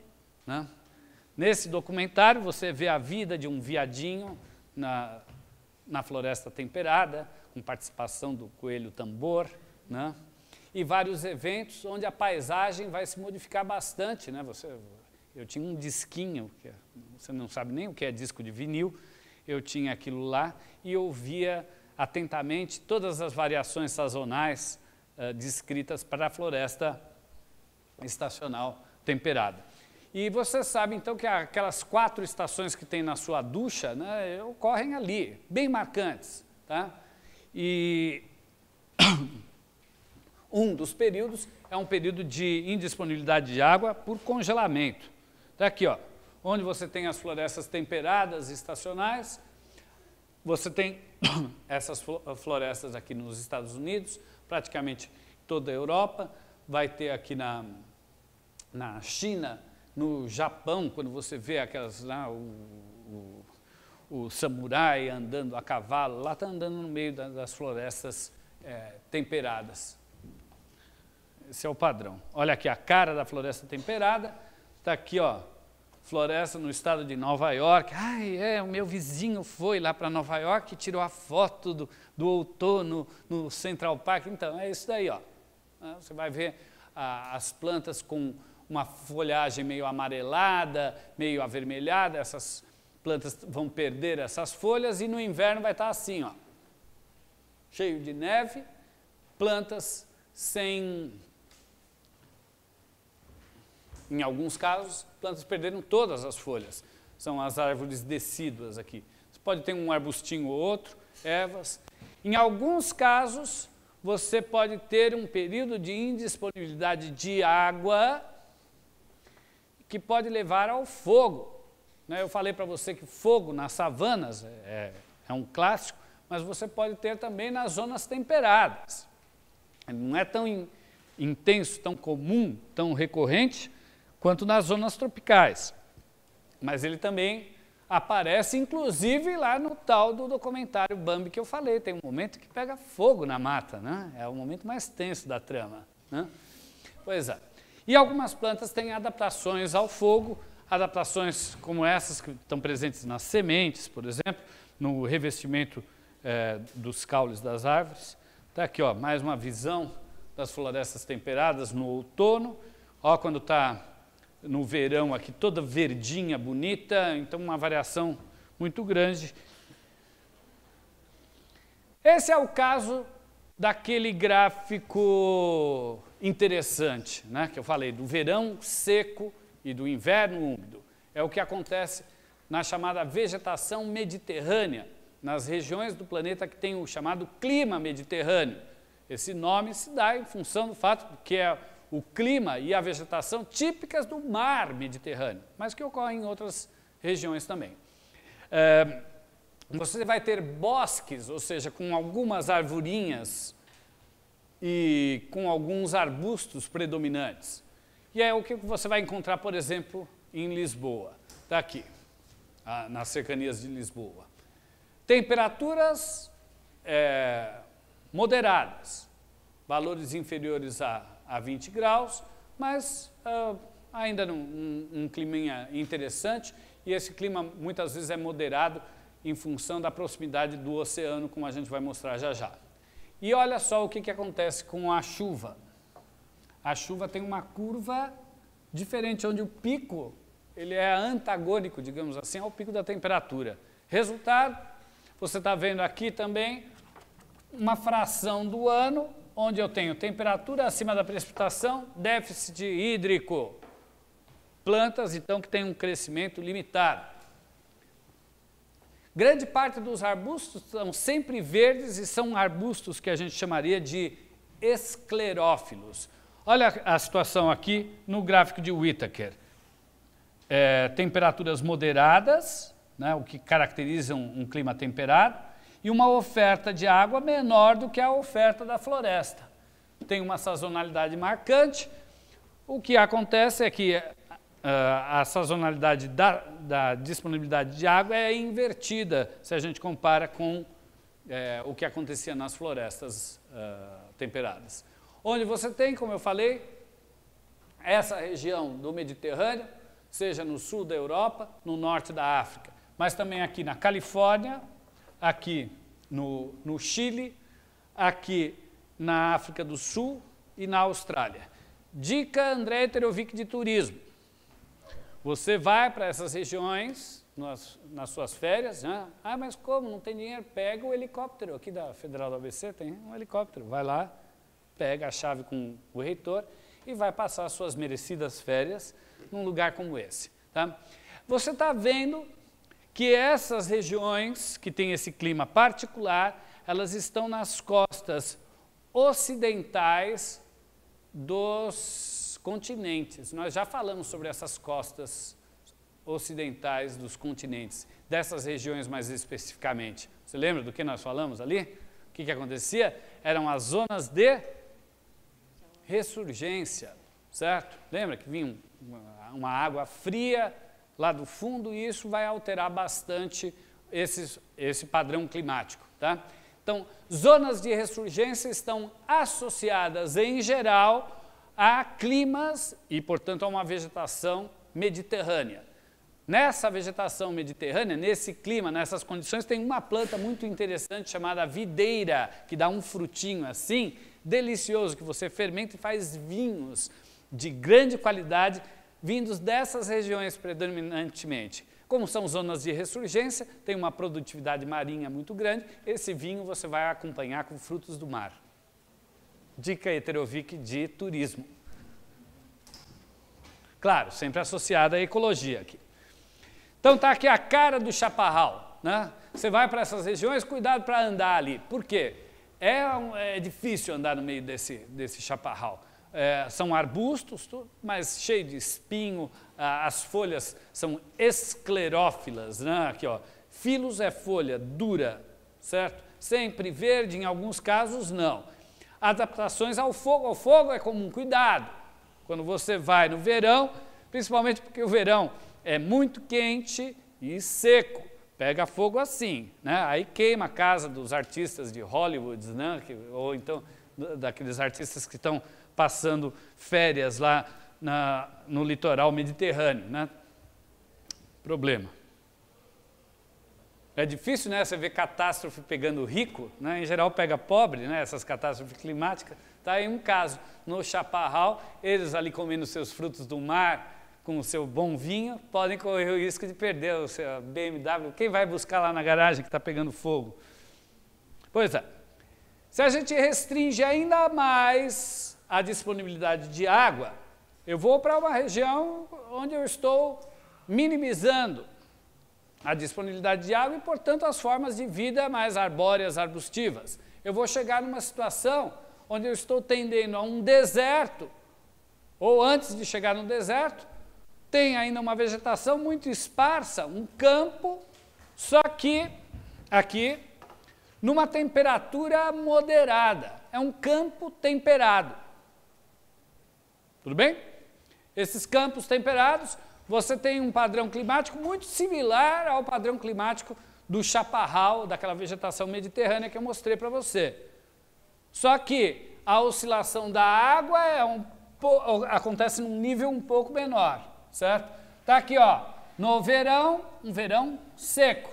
Né? Nesse documentário você vê a vida de um viadinho na, na floresta temperada, com participação do coelho tambor, né? e vários eventos onde a paisagem vai se modificar bastante. Né? Você, eu tinha um disquinho, que é, você não sabe nem o que é disco de vinil, eu tinha aquilo lá e ouvia atentamente todas as variações sazonais uh, descritas para a floresta estacional temperada. E você sabe então que aquelas quatro estações que tem na sua ducha né, ocorrem ali, bem marcantes. Tá? E um dos períodos é um período de indisponibilidade de água por congelamento. Está aqui, ó, onde você tem as florestas temperadas estacionais, você tem essas florestas aqui nos Estados Unidos, praticamente toda a Europa, vai ter aqui na, na China, no Japão, quando você vê aquelas lá, o, o, o samurai andando a cavalo, lá está andando no meio das florestas é, temperadas. Esse é o padrão. Olha aqui a cara da floresta temperada, está aqui, ó, floresta no estado de Nova York. Ai, é, o meu vizinho foi lá para Nova York e tirou a foto do, do outono no Central Park. Então, é isso daí, ó. Ah, você vai ver as plantas com uma folhagem meio amarelada, meio avermelhada, essas plantas vão perder essas folhas e no inverno vai estar assim, ó, cheio de neve, plantas sem em alguns casos, plantas perderam todas as folhas. São as árvores decíduas aqui. Você pode ter um arbustinho ou outro, ervas. Em alguns casos, você pode ter um período de indisponibilidade de água que pode levar ao fogo. Né? Eu falei para você que fogo nas savanas é, é, é um clássico, mas você pode ter também nas zonas temperadas. Não é tão in, intenso, tão comum, tão recorrente quanto nas zonas tropicais. Mas ele também aparece, inclusive, lá no tal do documentário Bambi que eu falei. Tem um momento que pega fogo na mata, né? É o momento mais tenso da trama. Né? Pois é. E algumas plantas têm adaptações ao fogo, adaptações como essas que estão presentes nas sementes, por exemplo, no revestimento eh, dos caules das árvores. Está aqui, ó, mais uma visão das florestas temperadas no outono. Ó, quando está no verão aqui, toda verdinha, bonita, então uma variação muito grande. Esse é o caso daquele gráfico interessante, né, que eu falei, do verão seco e do inverno úmido. É o que acontece na chamada vegetação mediterrânea, nas regiões do planeta que tem o chamado clima mediterrâneo. Esse nome se dá em função do fato de que é o clima e a vegetação típicas do mar Mediterrâneo, mas que ocorrem em outras regiões também. É, você vai ter bosques, ou seja, com algumas arvorinhas e com alguns arbustos predominantes. E é o que você vai encontrar, por exemplo, em Lisboa. Está aqui, ah, nas cercanias de Lisboa. Temperaturas é, moderadas, valores inferiores a, a 20 graus, mas uh, ainda num, um, um clima interessante. E esse clima muitas vezes é moderado em função da proximidade do oceano, como a gente vai mostrar já já. E olha só o que, que acontece com a chuva. A chuva tem uma curva diferente, onde o pico ele é antagônico, digamos assim, ao pico da temperatura. Resultado, você está vendo aqui também uma fração do ano onde eu tenho temperatura acima da precipitação, déficit hídrico, plantas então que têm um crescimento limitado. Grande parte dos arbustos são sempre verdes e são arbustos que a gente chamaria de esclerófilos. Olha a situação aqui no gráfico de Whittaker. É, temperaturas moderadas, né, o que caracteriza um, um clima temperado, e uma oferta de água menor do que a oferta da floresta. Tem uma sazonalidade marcante. O que acontece é que ah, a sazonalidade da, da, disponibilidade de água é invertida se a gente compara com é, o que acontecia nas florestas uh, temperadas. Onde você tem, como eu falei, essa região do Mediterrâneo, seja no sul da Europa, no norte da África, mas também aqui na Califórnia, aqui no, no Chile, aqui na África do Sul e na Austrália. Dica André Eterovic de turismo você vai para essas regiões nas, nas suas férias, né? ah, mas como? Não tem dinheiro? Pega o helicóptero. Aqui da Federal do ABC tem um helicóptero. Vai lá, pega a chave com o reitor e vai passar suas merecidas férias num lugar como esse. Tá? Você está vendo que essas regiões que têm esse clima particular, elas estão nas costas ocidentais dos continentes. Nós já falamos sobre essas costas ocidentais dos continentes, dessas regiões mais especificamente. Você lembra do que nós falamos ali? O que, que acontecia? Eram as zonas de ressurgência, certo? Lembra que vinha uma água fria lá do fundo e isso vai alterar bastante esse, esse padrão climático, tá? Então, zonas de ressurgência estão associadas, em geral, há climas e, portanto, há uma vegetação mediterrânea. Nessa vegetação mediterrânea, nesse clima, nessas condições, tem uma planta muito interessante chamada videira, que dá um frutinho assim, delicioso, que você fermenta e faz vinhos de grande qualidade, vindos dessas regiões predominantemente. Como são zonas de ressurgência, tem uma produtividade marinha muito grande, esse vinho você vai acompanhar com frutos do mar. Dica Eterovic de turismo. Claro, sempre associada à ecologia aqui. Então tá aqui a cara do chaparral, né? Você vai para essas regiões, cuidado para andar ali. Por quê? É, é, difícil andar no meio desse, desse chaparral. É, são arbustos, mas cheio de espinho, as folhas são esclerófilas, né? Aqui, ó. Filos é folha dura, certo? Sempre verde, em alguns casos não. Adaptações ao fogo. O fogo é comum cuidado. Quando você vai no verão, principalmente porque o verão é muito quente e seco. Pega fogo assim, né? Aí queima a casa dos artistas de Hollywood, né? ou então daqueles artistas que estão passando férias lá na, no litoral mediterrâneo, né? Problema. É difícil, né? Você ver catástrofe pegando rico, né? Em geral pega pobre, né? Essas catástrofes climáticas. Tá aí um caso no Chaparral, eles ali comendo seus frutos do mar com o seu bom vinho, podem correr o risco de perder o seu BMW. Quem vai buscar lá na garagem que está pegando fogo? Pois é. Se a gente restringe ainda mais a disponibilidade de água, eu vou para uma região onde eu estou minimizando a disponibilidade de água e, portanto, as formas de vida mais arbóreas, arbustivas. Eu vou chegar numa situação onde eu estou tendendo a um deserto, ou antes de chegar no deserto, tem ainda uma vegetação muito esparsa, um campo, só que aqui numa temperatura moderada. É um campo temperado. Tudo bem? Esses campos temperados você tem um padrão climático muito similar ao padrão climático do chaparral, daquela vegetação mediterrânea que eu mostrei para você. Só que a oscilação da água é um, acontece num nível um pouco menor, certo? Tá aqui, ó, no verão, um verão seco.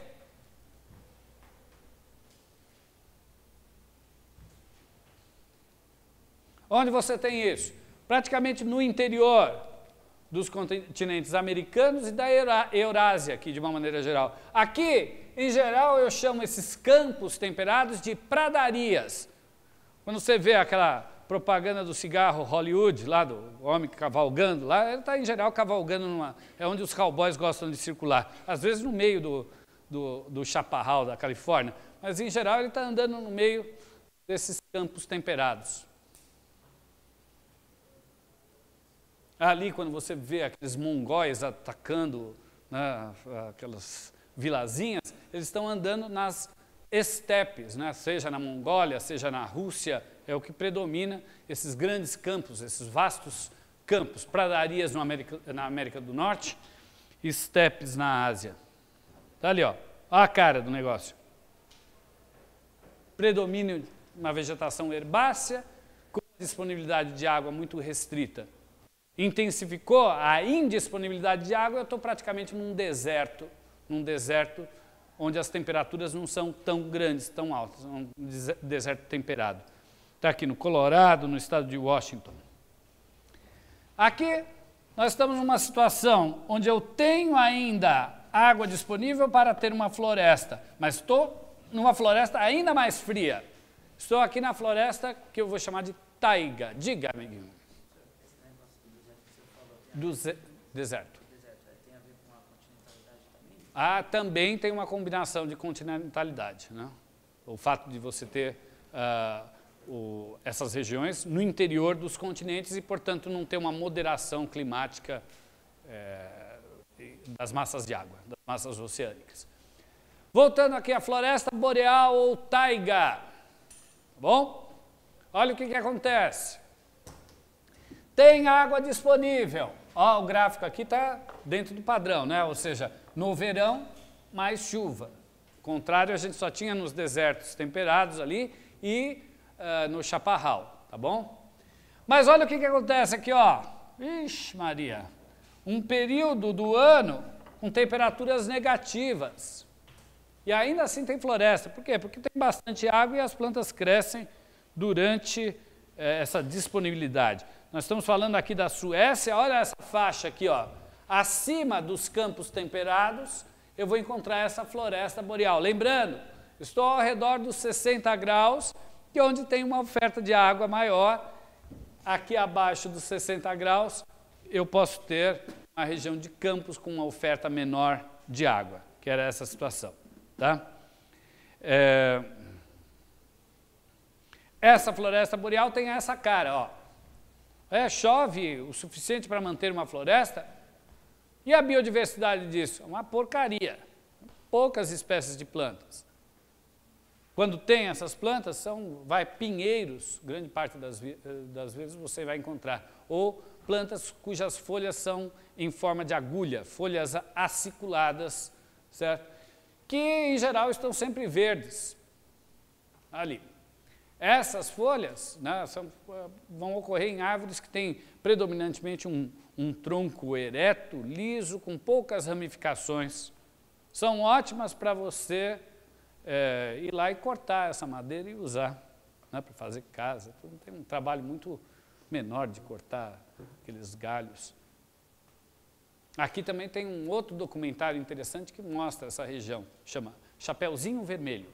Onde você tem isso? Praticamente no interior, dos continentes americanos e da Eurásia, aqui de uma maneira geral. Aqui, em geral, eu chamo esses campos temperados de pradarias. Quando você vê aquela propaganda do cigarro Hollywood, lá do homem cavalgando, lá ele está em geral cavalgando numa. É onde os cowboys gostam de circular. Às vezes no meio do, do, do chaparral da Califórnia, mas em geral ele está andando no meio desses campos temperados. Ali, quando você vê aqueles mongóis atacando né, aquelas vilazinhas, eles estão andando nas estepes, né? seja na Mongólia, seja na Rússia, é o que predomina esses grandes campos, esses vastos campos, pradarias América, na América do Norte, estepes na Ásia. Está ali, ó, a cara do negócio. Predomínio uma vegetação herbácea, com disponibilidade de água muito restrita intensificou a indisponibilidade de água, eu estou praticamente num deserto, num deserto onde as temperaturas não são tão grandes, tão altas, é um deserto temperado. Está aqui no Colorado, no estado de Washington. Aqui nós estamos numa situação onde eu tenho ainda água disponível para ter uma floresta, mas estou numa floresta ainda mais fria. Estou aqui na floresta que eu vou chamar de taiga. Diga, amiguinho. Do ze... deserto. Tem a ver com a continentalidade também? Ah, também tem uma combinação de continentalidade. Né? O fato de você ter ah, o, essas regiões no interior dos continentes e, portanto, não ter uma moderação climática é, das massas de água, das massas oceânicas. Voltando aqui à floresta boreal ou taiga. Tá bom? Olha o que, que acontece. Tem água disponível. Ó, o gráfico aqui está dentro do padrão, né? Ou seja, no verão, mais chuva. Contrário, a gente só tinha nos desertos temperados ali e uh, no chaparral, tá bom? Mas olha o que, que acontece aqui, ó. Ixi, Maria. Um período do ano com temperaturas negativas. E ainda assim tem floresta. Por quê? Porque tem bastante água e as plantas crescem durante eh, essa disponibilidade. Nós estamos falando aqui da Suécia, olha essa faixa aqui, ó. Acima dos campos temperados, eu vou encontrar essa floresta boreal. Lembrando, estou ao redor dos 60 graus, que é onde tem uma oferta de água maior. Aqui abaixo dos 60 graus, eu posso ter uma região de campos com uma oferta menor de água, que era essa situação, tá? É... Essa floresta boreal tem essa cara, ó é, chove o suficiente para manter uma floresta? E a biodiversidade disso? É uma porcaria. Poucas espécies de plantas. Quando tem essas plantas, são vai pinheiros, grande parte das, das vezes você vai encontrar. Ou plantas cujas folhas são em forma de agulha, folhas aciculadas, certo? Que em geral estão sempre verdes. Ali. Essas folhas né, são, eh, vão ocorrer em árvores que têm predominantemente um, um tronco ereto, liso, com poucas ramificações. São ótimas para você é, ir lá e cortar essa madeira e usar né, para fazer casa. Então, tem um trabalho muito menor de cortar aqueles galhos. Aqui também tem um outro documentário interessante que mostra essa região, chama Chapeuzinho Vermelho.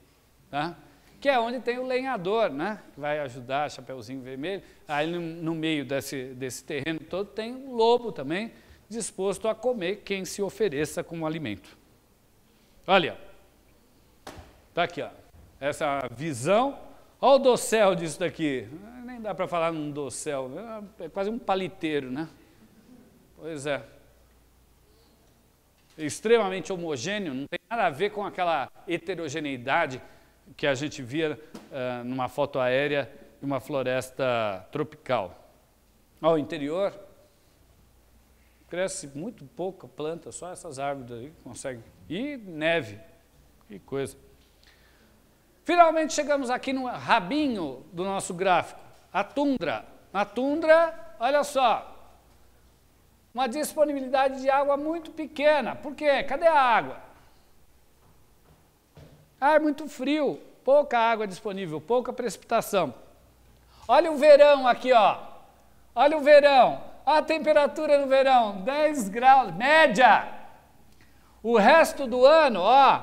Tá? que é onde tem o lenhador, né? Que vai ajudar, Chapeuzinho Vermelho. Aí no, no meio desse, desse terreno todo tem um lobo também, disposto a comer quem se ofereça como alimento. Olha, tá aqui, ó. Essa visão. Olha o dossel disso daqui. Nem dá para falar num dossel, né? é quase um paliteiro, né? Pois é. é. Extremamente homogêneo, não tem nada a ver com aquela heterogeneidade que a gente via uh, numa foto aérea de uma floresta tropical. Ao interior, cresce muito pouca planta, só essas árvores aí conseguem. E neve, que coisa. Finalmente chegamos aqui no rabinho do nosso gráfico, a tundra. Na tundra, olha só, uma disponibilidade de água muito pequena. Por quê? Cadê a água? É muito frio, pouca água disponível, pouca precipitação. Olha o verão aqui, ó. Olha o verão. Olha a temperatura no verão, 10 graus, média. O resto do ano, ó,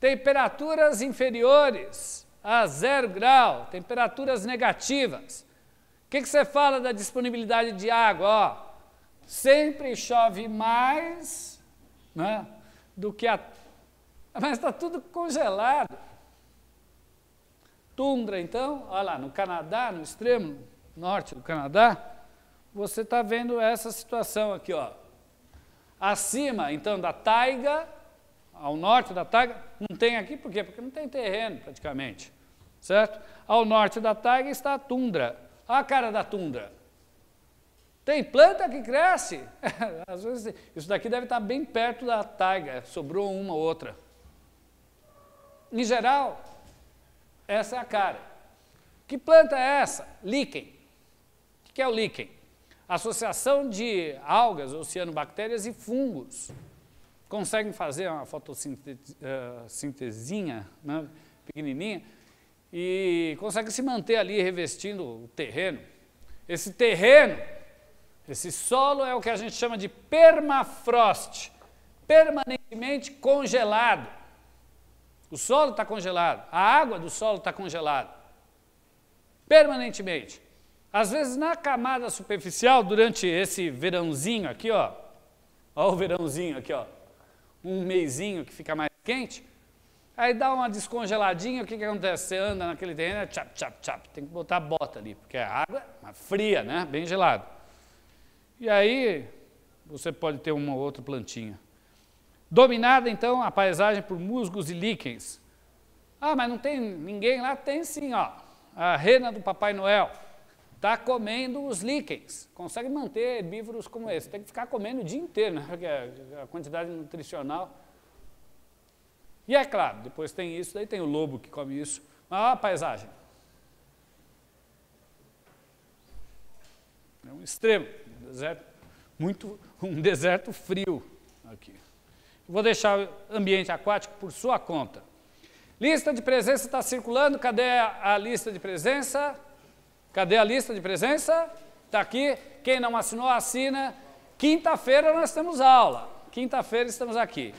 temperaturas inferiores a zero grau, temperaturas negativas. O que, que você fala da disponibilidade de água? Ó, sempre chove mais né, do que a mas está tudo congelado. Tundra, então, olha lá, no Canadá, no extremo norte do Canadá, você está vendo essa situação aqui, ó. Acima, então, da taiga, ao norte da taiga, não tem aqui, por quê? Porque não tem terreno, praticamente, certo? Ao norte da taiga está a tundra. Olha a cara da tundra. Tem planta que cresce. Às vezes, isso daqui deve estar tá bem perto da taiga, sobrou uma ou outra. Em geral, essa é a cara. Que planta é essa? Líquen. O que é o líquen? Associação de algas, oceanobactérias e fungos. Conseguem fazer uma fotossintesinha eh, né, pequenininha e conseguem se manter ali revestindo o terreno. Esse terreno, esse solo é o que a gente chama de permafrost, permanentemente congelado. O solo está congelado, a água do solo está congelada. Permanentemente. Às vezes na camada superficial, durante esse verãozinho aqui, ó, ó o verãozinho aqui, ó, um meizinho que fica mais quente, aí dá uma descongeladinha, o que, que acontece? Você anda naquele terreno, é tchap, tchap, tchap, tem que botar bota ali, porque é água fria, né, bem gelada. E aí você pode ter uma ou outra plantinha. Dominada então a paisagem por musgos e líquens. Ah, mas não tem ninguém lá? Tem sim, ó. A rena do Papai Noel está comendo os líquens. Consegue manter herbívoros como esse. Tem que ficar comendo o dia inteiro, né? porque a quantidade nutricional. E é claro, depois tem isso, daí tem o lobo que come isso. Mas olha a paisagem. É um extremo, um deserto, muito, um deserto frio aqui. Vou deixar o ambiente aquático por sua conta. Lista de presença está circulando. Cadê a lista de presença? Cadê a lista de presença? Está aqui. Quem não assinou, assina. Quinta-feira nós temos aula. Quinta-feira estamos aqui.